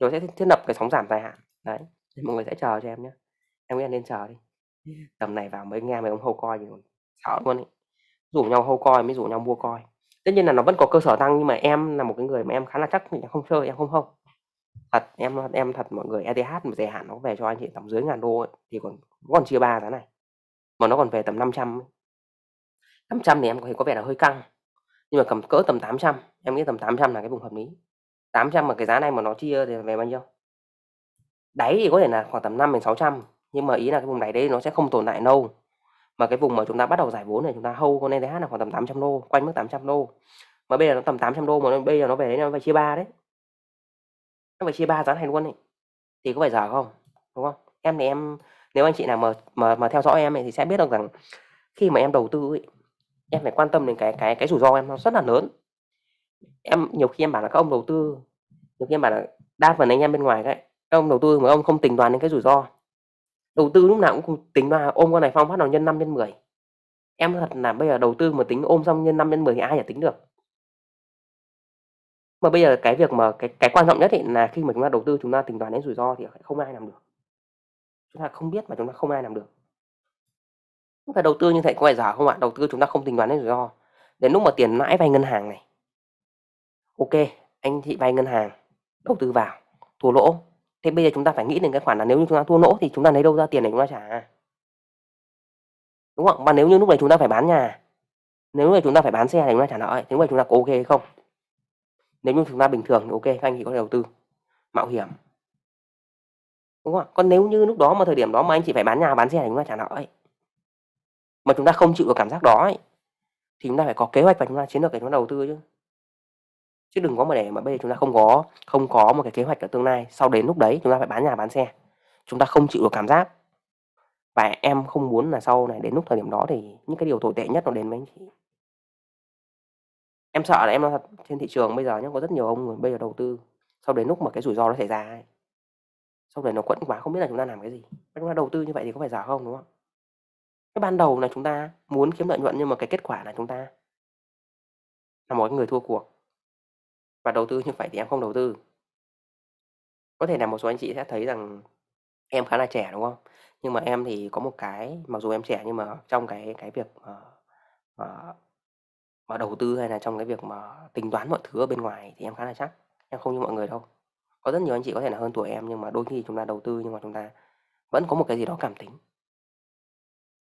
Thì nó sẽ thiết lập cái sóng giảm dài hạn. Đấy, mọi người sẽ chờ cho em nhé em nghĩ là nên chờ đi tầm này vào mới nghe mấy ông hô coi thì còn sợ luôn ấy rủ nhau hô coi mới rủ nhau mua coi tất nhiên là nó vẫn có cơ sở tăng nhưng mà em là một cái người mà em khá là chắc mình không chơi em không hô. thật em em thật mọi người ETH mà dài hạn nó về cho anh chị tầm dưới ngàn đô ấy, thì còn còn chia ba giá này mà nó còn về tầm 500 ấy. 500 thì em có thể có vẻ là hơi căng nhưng mà cầm cỡ tầm 800 em nghĩ tầm 800 là cái vùng hợp lý 800 mà cái giá này mà nó chia thì về bao nhiêu đáy thì có thể là khoảng tầm 5 đến 600 nhưng mà ý là cái vùng này đấy nó sẽ không tồn tại lâu. Mà cái vùng mà chúng ta bắt đầu giải vốn này chúng ta hold con ETH là khoảng tầm 800 đô, quanh mức 800 đô. Mà bây giờ nó tầm 800 đô mà nó, bây giờ nó về đấy nó phải chia ba đấy. Nó phải chia ba giá thành luôn ấy. Thì có phải dở không? Đúng không? Em thì em nếu anh chị nào mà mà mà theo dõi em ấy, thì sẽ biết được rằng khi mà em đầu tư ấy, em phải quan tâm đến cái cái cái rủi ro em nó rất là lớn em nhiều khi em bảo là các ông đầu tư nhiều khi em bảo là đa phần anh em bên ngoài các ông đầu tư mà ông không tính toán đến cái rủi ro đầu tư lúc nào cũng tính là ôm con này phong phát nào nhân 5 nhân 10 em thật là bây giờ đầu tư mà tính ôm xong nhân 5 nhân 10 thì ai chả tính được mà bây giờ cái việc mà cái cái quan trọng nhất ấy là khi mà chúng ta đầu tư chúng ta tính toán đến rủi ro thì không ai làm được chúng ta không biết mà chúng ta không ai làm được chúng ta đầu tư như thế có phải giả không ạ đầu tư chúng ta không tính toán đến rủi ro đến lúc mà tiền lãi vay ngân hàng này ok anh chị vay ngân hàng đầu tư vào thua lỗ Thế bây giờ chúng ta phải nghĩ đến cái khoản là nếu như chúng ta thua lỗ thì chúng ta lấy đâu ra tiền để chúng ta trả. Đúng không? Và nếu như lúc này chúng ta phải bán nhà, nếu như chúng ta phải bán xe thì chúng ta trả nợ, ấy. thế vậy chúng ta có ok hay không? Nếu như chúng ta bình thường thì ok, các anh chị có thể đầu tư mạo hiểm. Đúng không? Còn nếu như lúc đó mà thời điểm đó mà anh chị phải bán nhà, bán xe thì chúng ta trả nợ ấy. Mà chúng ta không chịu được cảm giác đó ấy, thì chúng ta phải có kế hoạch và chúng ta chiến lược để chúng ta đầu tư chứ chứ đừng có mà để mà bây giờ chúng ta không có không có một cái kế hoạch ở tương lai sau đến lúc đấy chúng ta phải bán nhà bán xe chúng ta không chịu được cảm giác và em không muốn là sau này đến lúc thời điểm đó thì những cái điều tồi tệ nhất nó đến với anh chị em sợ là em nói thật trên thị trường bây giờ nhá có rất nhiều ông người bây giờ đầu tư sau đến lúc mà cái rủi ro nó xảy ra ấy, sau đấy nó quẫn quá không biết là chúng ta làm cái gì chúng ta đầu tư như vậy thì có phải giả không đúng không cái ban đầu là chúng ta muốn kiếm lợi nhuận nhưng mà cái kết quả là chúng ta là một người thua cuộc và đầu tư như vậy thì em không đầu tư có thể là một số anh chị sẽ thấy rằng em khá là trẻ đúng không nhưng mà em thì có một cái mặc dù em trẻ nhưng mà trong cái cái việc mà, mà mà đầu tư hay là trong cái việc mà tính toán mọi thứ ở bên ngoài thì em khá là chắc em không như mọi người đâu có rất nhiều anh chị có thể là hơn tuổi em nhưng mà đôi khi chúng ta đầu tư nhưng mà chúng ta vẫn có một cái gì đó cảm tính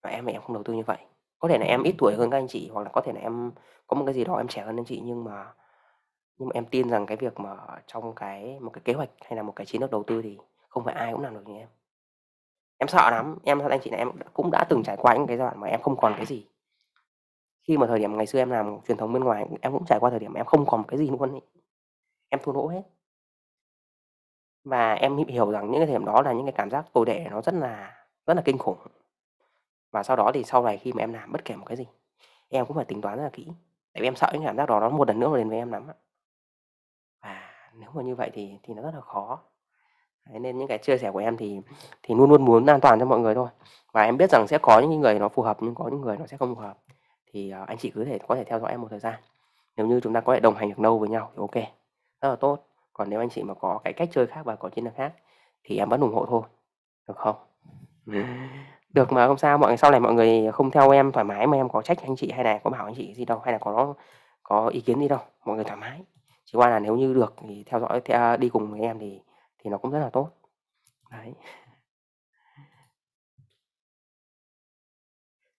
và em thì em không đầu tư như vậy có thể là em ít tuổi hơn các anh chị hoặc là có thể là em có một cái gì đó em trẻ hơn anh chị nhưng mà nhưng mà em tin rằng cái việc mà trong cái một cái kế hoạch hay là một cái chiến lược đầu tư thì không phải ai cũng làm được như em. Em sợ lắm, em thật anh chị này em cũng đã từng trải qua những cái giai đoạn mà em không còn cái à. gì. Khi mà thời điểm ngày xưa em làm truyền thống bên ngoài, em cũng trải qua thời điểm em không còn cái gì luôn ấy. Em thua lỗ hết. Và em hiểu rằng những cái thời điểm đó là những cái cảm giác tồi tệ nó rất là rất là kinh khủng. Và sau đó thì sau này khi mà em làm bất kể một cái gì, em cũng phải tính toán rất là kỹ. Tại vì em sợ những cảm giác đó nó một lần nữa nó đến với em lắm ạ nếu mà như vậy thì thì nó rất là khó Đấy, nên những cái chia sẻ của em thì thì luôn luôn muốn an toàn cho mọi người thôi và em biết rằng sẽ có những người nó phù hợp nhưng có những người nó sẽ không phù hợp thì uh, anh chị cứ thể có thể theo dõi em một thời gian nếu như chúng ta có thể đồng hành được lâu với nhau thì ok rất là tốt còn nếu anh chị mà có cái cách chơi khác và có chiến lược khác thì em vẫn ủng hộ thôi được không được mà không sao mọi người sau này mọi người không theo em thoải mái mà em có trách anh chị hay là có bảo anh chị gì đâu hay là có có ý kiến gì đâu mọi người thoải mái chỉ qua là nếu như được thì theo dõi theo đi cùng với em thì thì nó cũng rất là tốt. Đấy.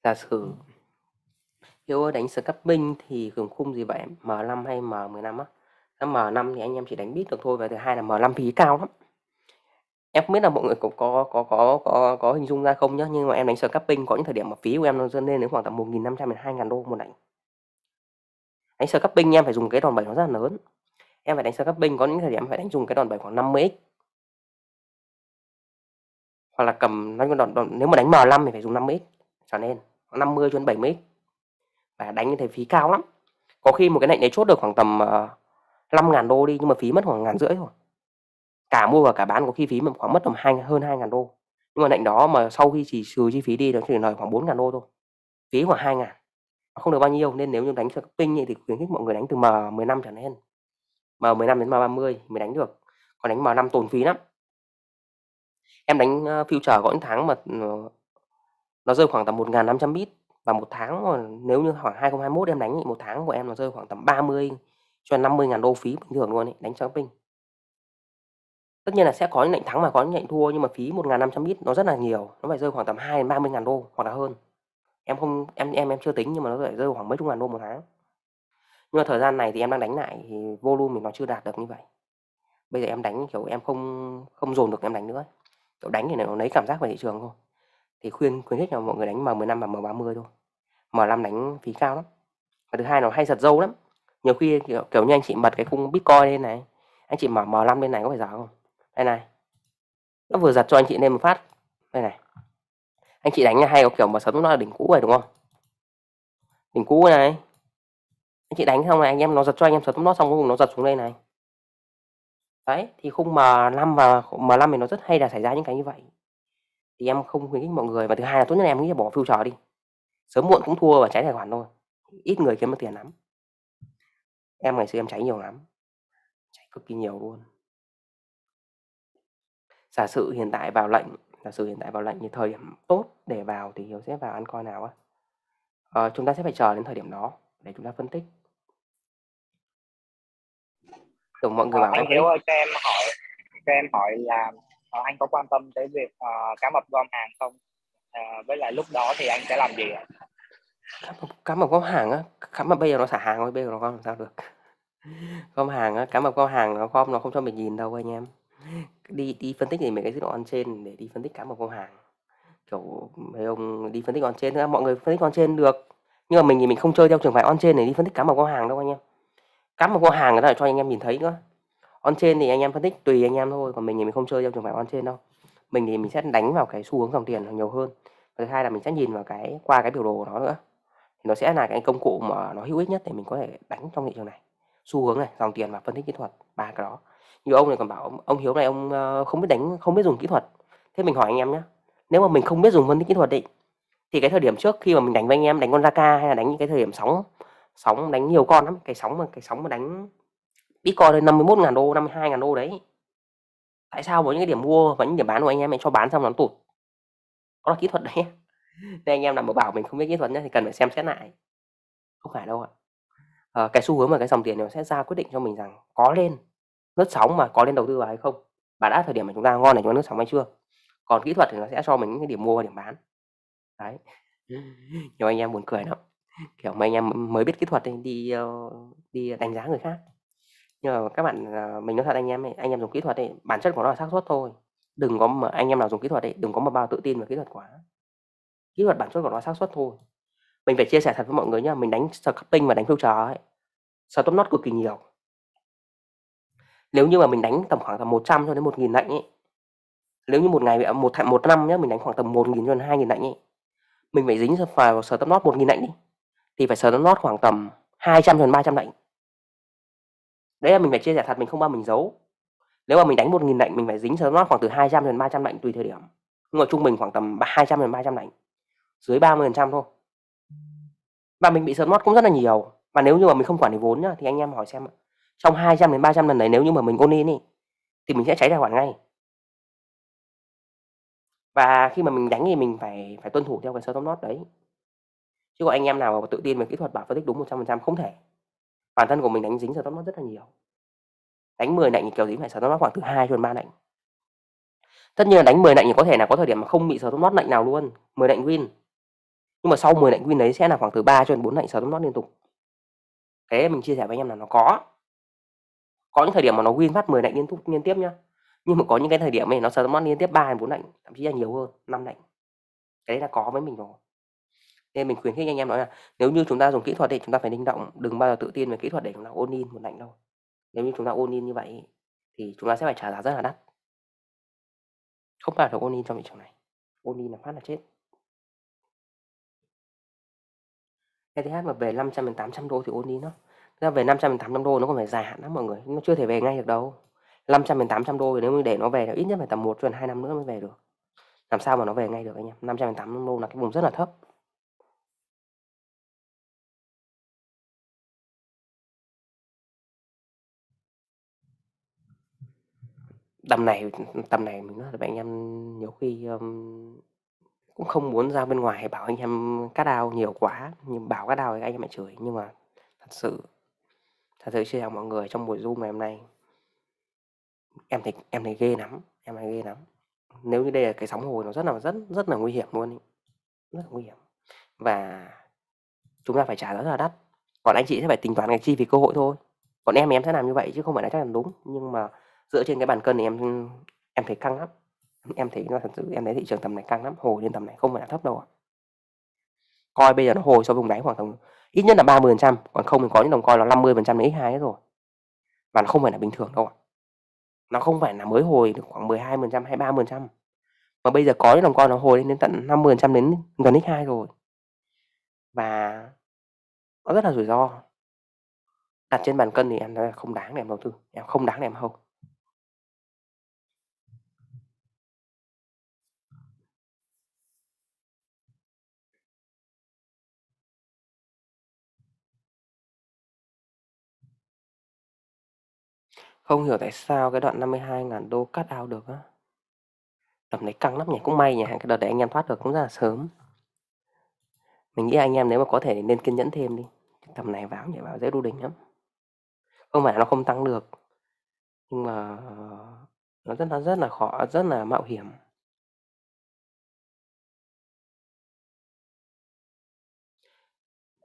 Giả sử Hiếu ừ. đánh binh thì cường khung gì vậy? M5 hay M15 á? M5 thì anh em chỉ đánh biết được thôi và thứ hai là M5 phí cao lắm. Em không biết là mọi người cũng có có có có, có hình dung ra không nhá, nhưng mà em đánh binh có những thời điểm mà phí của em nó dâng lên đến khoảng tầm một nghìn năm trăm đến hai ngàn đô một đánh. Đánh scapping em phải dùng cái đòn bẩy nó rất là lớn em phải đánh sang các bên có những thời điểm em phải đánh dùng cái đòn bẩy khoảng 50 x hoặc là cầm nói đòn, đòn nếu mà đánh M5 thì phải dùng 50 x cho nên 50 cho đến 70 x và đánh như thế phí cao lắm có khi một cái lệnh đấy chốt được khoảng tầm uh, ờ, 5.000 đô đi nhưng mà phí mất khoảng ngàn rưỡi thôi cả mua và cả bán có khi phí mà khoảng mất tầm hai hơn hai ngàn đô nhưng mà lệnh đó mà sau khi chỉ trừ chi phí đi nó chỉ lời khoảng 4 ngàn đô thôi phí khoảng hai ngàn không được bao nhiêu nên nếu như đánh ping thì khuyến khích mọi người đánh từ M15 trở lên M15 đến M30 mới đánh được còn đánh M5 tồn phí lắm em đánh ờ, future có những tháng mà ừ, nó rơi khoảng tầm 1.500 bit và một tháng ờ, nếu như khoảng 2021 em đánh thì một tháng của em nó rơi khoảng tầm 30 cho 50 ngàn đô phí bình thường luôn ấy, đánh shopping tất nhiên là sẽ có những lệnh thắng và có những lệnh thua nhưng mà phí 1.500 bit nó rất là nhiều nó phải rơi khoảng tầm 2 30 ngàn đô hoặc là hơn em không em em em chưa tính nhưng mà nó phải rơi khoảng mấy chục ngàn đô một tháng nhưng mà thời gian này thì em đang đánh lại thì volume mình nó chưa đạt được như vậy bây giờ em đánh kiểu em không không dồn được em đánh nữa kiểu đánh thì nó lấy cảm giác về thị trường thôi thì khuyên khuyến khích là mọi người đánh M15 và M30 thôi M5 đánh phí cao lắm và thứ hai nó hay giật dâu lắm nhiều khi kiểu, kiểu như anh chị bật cái khung Bitcoin lên này anh chị mở M5 lên này có phải giả không đây này nó vừa giật cho anh chị lên một phát đây này anh chị đánh hay có kiểu mà sấm nó là đỉnh cũ rồi đúng không đỉnh cũ này anh chị đánh xong này anh em nó giật cho anh em sờ tóm nó xong cuối cùng nó giật xuống đây này đấy thì khung M5 và M5 thì nó rất hay là xảy ra những cái như vậy thì em không khuyến khích mọi người và thứ hai là tốt nhất là em nghĩ là bỏ filter đi sớm muộn cũng thua và cháy tài khoản thôi ít người kiếm được tiền lắm em ngày xưa em cháy nhiều lắm cháy cực kỳ nhiều luôn giả sử hiện tại vào lệnh giả sử hiện tại vào lệnh thì thời điểm tốt để vào thì hiểu sẽ vào ăn coi nào á à, chúng ta sẽ phải chờ đến thời điểm đó để chúng ta phân tích đúng mọi người ờ, bảo anh Hiếu cho em hỏi cho em hỏi là ờ, anh có quan tâm tới việc uh, cá mập gom hàng không uh, với lại lúc đó thì anh sẽ làm gì ạ cá mập, cá mập gom hàng á cá mập bây giờ nó xả hàng rồi bây giờ nó gom làm sao được gom hàng á cá mập gom hàng nó gom nó không cho mình nhìn đâu anh em đi đi phân tích thì mấy cái dữ liệu on trên để đi phân tích cá mập gom hàng kiểu mấy ông đi phân tích on trên mọi người phân tích on trên được nhưng mà mình thì mình không chơi theo trường phái on trên để đi phân tích cá mập gom hàng đâu anh em cắm một vô hàng người ta cho anh em nhìn thấy nữa on trên thì anh em phân tích tùy anh em thôi còn mình thì mình không chơi trong trường phái on trên đâu mình thì mình sẽ đánh vào cái xu hướng dòng tiền nhiều hơn thứ hai là mình sẽ nhìn vào cái qua cái biểu đồ của nó nữa thì nó sẽ là cái công cụ mà nó hữu ích nhất để mình có thể đánh trong thị trường này xu hướng này dòng tiền và phân tích kỹ thuật ba cái đó như ông này còn bảo ông, ông hiếu này ông ờ, không biết đánh không biết dùng kỹ thuật thế mình hỏi anh em nhé nếu mà mình không biết dùng phân tích kỹ thuật định thì cái thời điểm trước khi mà mình đánh với anh em đánh con Raka hay là đánh những cái thời điểm sóng sóng đánh nhiều con lắm cái sóng mà cái sóng mà đánh bitcoin lên 51 ngàn đô 52 ngàn đô đấy tại sao với những cái điểm mua và những điểm bán của anh em mình cho bán xong nó tụt có là kỹ thuật đấy nên anh em nào mà bảo mình không biết kỹ thuật nhé thì cần phải xem xét lại không phải đâu ạ à, cái xu hướng và cái dòng tiền nó sẽ ra quyết định cho mình rằng có lên nước sóng mà có lên đầu tư vào hay không và đã thời điểm mà chúng ta ngon này cho nước sóng hay chưa còn kỹ thuật thì nó sẽ cho mình những cái điểm mua và điểm bán đấy nhiều anh em buồn cười lắm kiểu mấy anh em mới biết kỹ thuật ấy, đi ờ, đi đánh giá người khác nhưng mà các bạn ờ, mình nói thật anh em ấy, anh em dùng kỹ thuật ấy, bản chất của nó là xác suất thôi đừng có mà anh em nào dùng kỹ thuật ấy, đừng có mà bao tự tin vào kỹ thuật quá kỹ thuật bản chất của nó là xác suất thôi mình phải chia sẻ thật với mọi người nhá mình đánh cupping và đánh filter ấy stop not cực kỳ nhiều nếu như mà mình đánh tầm khoảng tầm 100 cho đến nghìn lệnh ấy nếu như một ngày một một năm nhé mình đánh khoảng tầm nghìn cho đến nghìn lệnh ấy mình phải dính vào stop not nghìn lệnh đi thì phải sờ nót khoảng tầm 200 gần 300 lệnh đấy là mình phải chia sẻ thật mình không bao mình giấu nếu mà mình đánh một nghìn lệnh mình phải dính sớm nót khoảng từ 200 đến 300 lệnh tùy thời điểm nhưng mà trung bình khoảng tầm 200 đến 300 lệnh dưới 30 trăm thôi và mình bị sớm nót cũng rất là nhiều và nếu như mà mình không quản lý vốn nhá, thì anh em hỏi xem trong 200 đến 300 lần đấy nếu như mà mình ôn in ý, thì mình sẽ cháy tài khoản ngay và khi mà mình đánh thì mình phải phải tuân thủ theo cái sớm nót đấy chứ có anh em nào mà tự tin về kỹ thuật bảo phân tích đúng 100% không thể bản thân của mình đánh dính stop loss rất là nhiều đánh 10 lệnh thì kiểu gì phải stop loss khoảng từ 2 cho đến 3 lệnh tất nhiên là đánh 10 lệnh thì có thể là có thời điểm mà không bị stop loss lệnh nào luôn 10 lệnh win nhưng mà sau 10 lệnh win đấy sẽ là khoảng từ 3 cho đến 4 lệnh stop loss liên tục thế mình chia sẻ với anh em là nó có có những thời điểm mà nó win phát 10 lệnh liên tục liên tiếp nhá nhưng mà có những cái thời điểm này nó stop loss liên tiếp 3 đến 4 lệnh thậm chí là nhiều hơn 5 lệnh cái đấy là có với mình rồi nên mình khuyến khích anh em nói là nếu như chúng ta dùng kỹ thuật thì chúng ta phải linh động đừng bao giờ tự tin về kỹ thuật để chúng ta ôn in một lạnh đâu nếu như chúng ta ôn in như vậy thì chúng ta sẽ phải trả giá rất là đắt không bao giờ ôn in trong thị trường này ôn in là phát là chết ETH mà về 500 đến 800 đô thì ôn in nó Thế ra về 500 đến 800 đô nó còn phải dài hạn lắm mọi người nó chưa thể về ngay được đâu 500 đến 800 đô thì nếu mình để nó về thì ít nhất phải tầm 1 cho 2 năm nữa mới về được làm sao mà nó về ngay được anh em 500 đến 800 đô là cái vùng rất là thấp Tầm này tầm này mình nói là bạn anh em nhiều khi, ờm, cũng không muốn ra bên ngoài bảo anh em cắt ao nhiều quá, nhưng bảo cắt ao thì anh em lại chửi. Nhưng mà thật sự thật sự chia sẻ mọi người trong buổi Zoom ngày hôm nay em thấy em thấy ghê lắm, em thấy ghê lắm. Nếu như đây là cái sóng hồi nó rất là rất rất là nguy hiểm luôn ấy, rất là nguy hiểm. Và chúng ta phải trả giá rất là đắt. Còn anh chị sẽ phải tính toán cái chi phí cơ hội thôi. Còn em thì em sẽ làm như vậy chứ không phải là chắc là đúng, nhưng mà dựa trên cái bàn cân thì em em thấy căng lắm em thấy nó thật sự em thấy thị trường tầm này căng lắm hồi lên tầm này không phải là thấp đâu coi bây giờ nó hồi so vùng đáy khoảng tầm ít nhất là 30 phần trăm còn không mình có những đồng coi là 50 phần trăm đến x2 rồi và nó không phải là bình thường đâu nó không phải là mới hồi được khoảng 12 phần trăm hay 30 phần trăm mà bây giờ có những đồng coi nó hồi lên đến tận 50 phần trăm đến gần x2 rồi và nó rất là rủi ro đặt trên bàn cân thì em nói là không đáng để em đầu tư em không đáng để em hầu Không hiểu tại sao cái đoạn 52.000 đô cắt ao được á. Tầm đấy căng lắm nhỉ, cũng may nhỉ, cái đợt đấy anh em thoát được cũng rất là sớm. Mình nghĩ anh em nếu mà có thể nên kiên nhẫn thêm đi. Tầm này vào nhỉ vào dễ đu đỉnh lắm. Không phải nó không tăng được, nhưng mà nó rất là rất là khó, rất là mạo hiểm.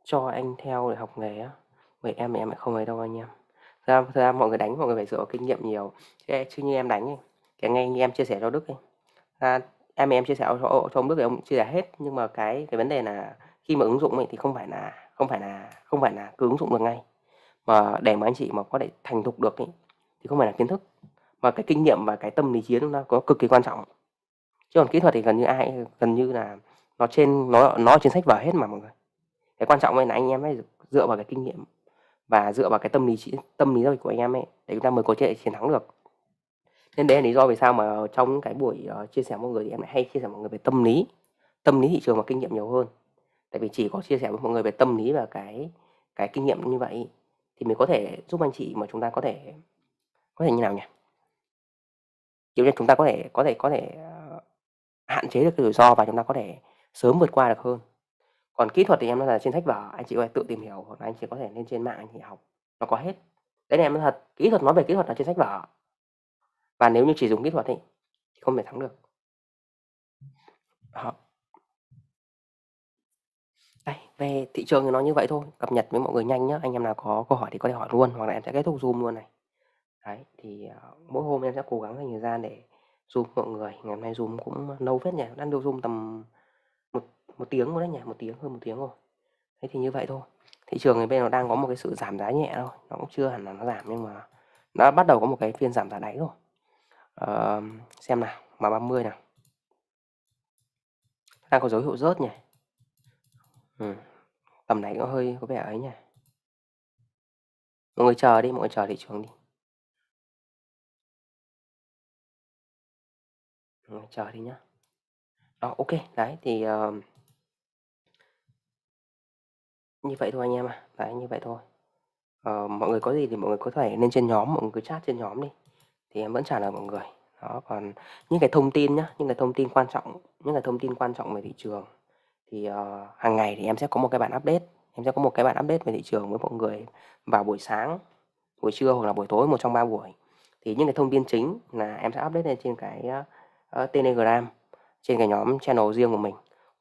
Cho anh theo để học nghề á, vậy em em lại không ấy đâu anh em ra, ra mọi người đánh mọi người phải dựa kinh nghiệm nhiều thế, chứ như em đánh ấy, cái ngay như em chia sẻ cho Đức ấy, à, em em chia sẻ cho, cho ông Đức thì ông chia sẻ hết nhưng mà cái cái vấn đề là khi mà ứng dụng ấy thì không phải là không phải là không phải là cứ ứng dụng được ngay mà để mà anh chị mà có thể thành thục được ấy, thì không phải là kiến thức mà cái kinh nghiệm và cái tâm lý chiến nó có cực kỳ quan trọng chứ còn kỹ thuật thì gần như ai gần như là nó trên nó nó trên sách vở hết mà mọi người cái quan trọng là anh em phải dựa vào cái kinh nghiệm và dựa vào cái tâm lý tâm lý giao dịch của anh em ấy để chúng ta mới có thể chiến thắng được nên đấy là lý do vì sao mà trong cái buổi uh, chia sẻ với mọi người thì em lại hay chia sẻ với mọi người về tâm lý tâm lý thị trường và kinh nghiệm nhiều hơn tại vì chỉ có chia sẻ với mọi người về tâm lý và cái cái kinh nghiệm như vậy thì mình có thể giúp anh chị mà chúng ta có thể có thể như nào nhỉ kiểu như chúng ta có thể có thể có thể uh, hạn chế được cái rủi ro và chúng ta có thể sớm vượt qua được hơn còn kỹ thuật thì em nói là trên sách vở anh chị có thể tự tìm hiểu hoặc là anh chị có thể lên trên mạng anh chị học nó có hết đấy là em nói thật kỹ thuật nói về kỹ thuật là trên sách vở và nếu như chỉ dùng kỹ thuật ấy, thì không thể thắng được Đó. Đây, về thị trường thì nó như vậy thôi cập nhật với mọi người nhanh nhá anh em nào có câu hỏi thì có thể hỏi luôn hoặc là em sẽ kết thúc zoom luôn này đấy thì uh, mỗi hôm em sẽ cố gắng dành thời gian để zoom mọi người ngày hôm nay zoom cũng lâu phết nhỉ đang được zoom tầm một tiếng rồi đấy nhỉ một tiếng hơn một tiếng rồi thế thì như vậy thôi thị trường thì bên nó đang có một cái sự giảm giá nhẹ thôi nó cũng chưa hẳn là nó giảm nhưng mà nó bắt đầu có một cái phiên giảm giá đáy rồi ờ, xem nào mà 30 nào đang có dấu hiệu rớt nhỉ ừ. tầm này nó hơi có vẻ ấy nhỉ mọi người chờ đi mọi người chờ thị trường đi mọi người chờ đi nhá Đó, ờ, ok đấy thì uh, như vậy thôi anh em à, đấy, như vậy thôi. Ờ, mọi người có gì thì mọi người có thể lên trên nhóm, mọi người cứ chat trên nhóm đi, thì em vẫn trả lời mọi người. Đó, còn những cái thông tin nhá, những cái thông tin quan trọng, những cái thông tin quan trọng về thị trường thì, ờ, hàng ngày thì em sẽ có một cái bản update, em sẽ có một cái bản update về thị trường với mọi người vào buổi sáng, buổi trưa hoặc là buổi tối, một trong ba buổi. Thì những cái thông tin chính là em sẽ update lên trên cái, ơ, ờ, ờ, Telegram, trên cái nhóm channel riêng của mình.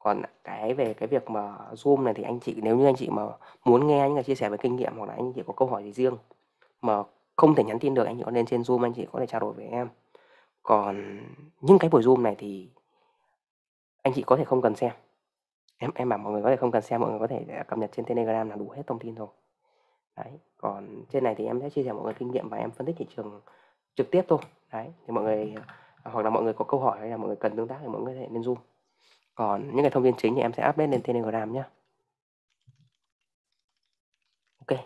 Còn cái về cái việc mà Zoom này thì anh chị nếu như anh chị mà muốn nghe những cái chia sẻ về kinh nghiệm hoặc là anh chị có câu hỏi gì riêng mà không thể nhắn tin được, anh chị có nên trên Zoom anh chị có thể trao đổi với em. Còn những cái buổi Zoom này thì anh chị có thể không cần xem. Em em bảo mọi người có thể không cần xem, mọi người có thể cập nhật trên Telegram là đủ hết thông tin rồi. Đấy, còn trên này thì em sẽ chia sẻ mọi người kinh nghiệm và em phân tích thị trường trực tiếp thôi. Đấy, thì mọi người hoặc là mọi người có câu hỏi hay là mọi người cần tương tác thì mọi người có thể lên Zoom. Còn những cái thông tin chính thì em sẽ update lên Telegram nhé. Ok.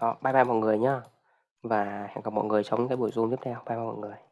Đó, bye bye mọi người nhá. Và hẹn gặp mọi người trong cái buổi Zoom tiếp theo. Bye bye mọi người.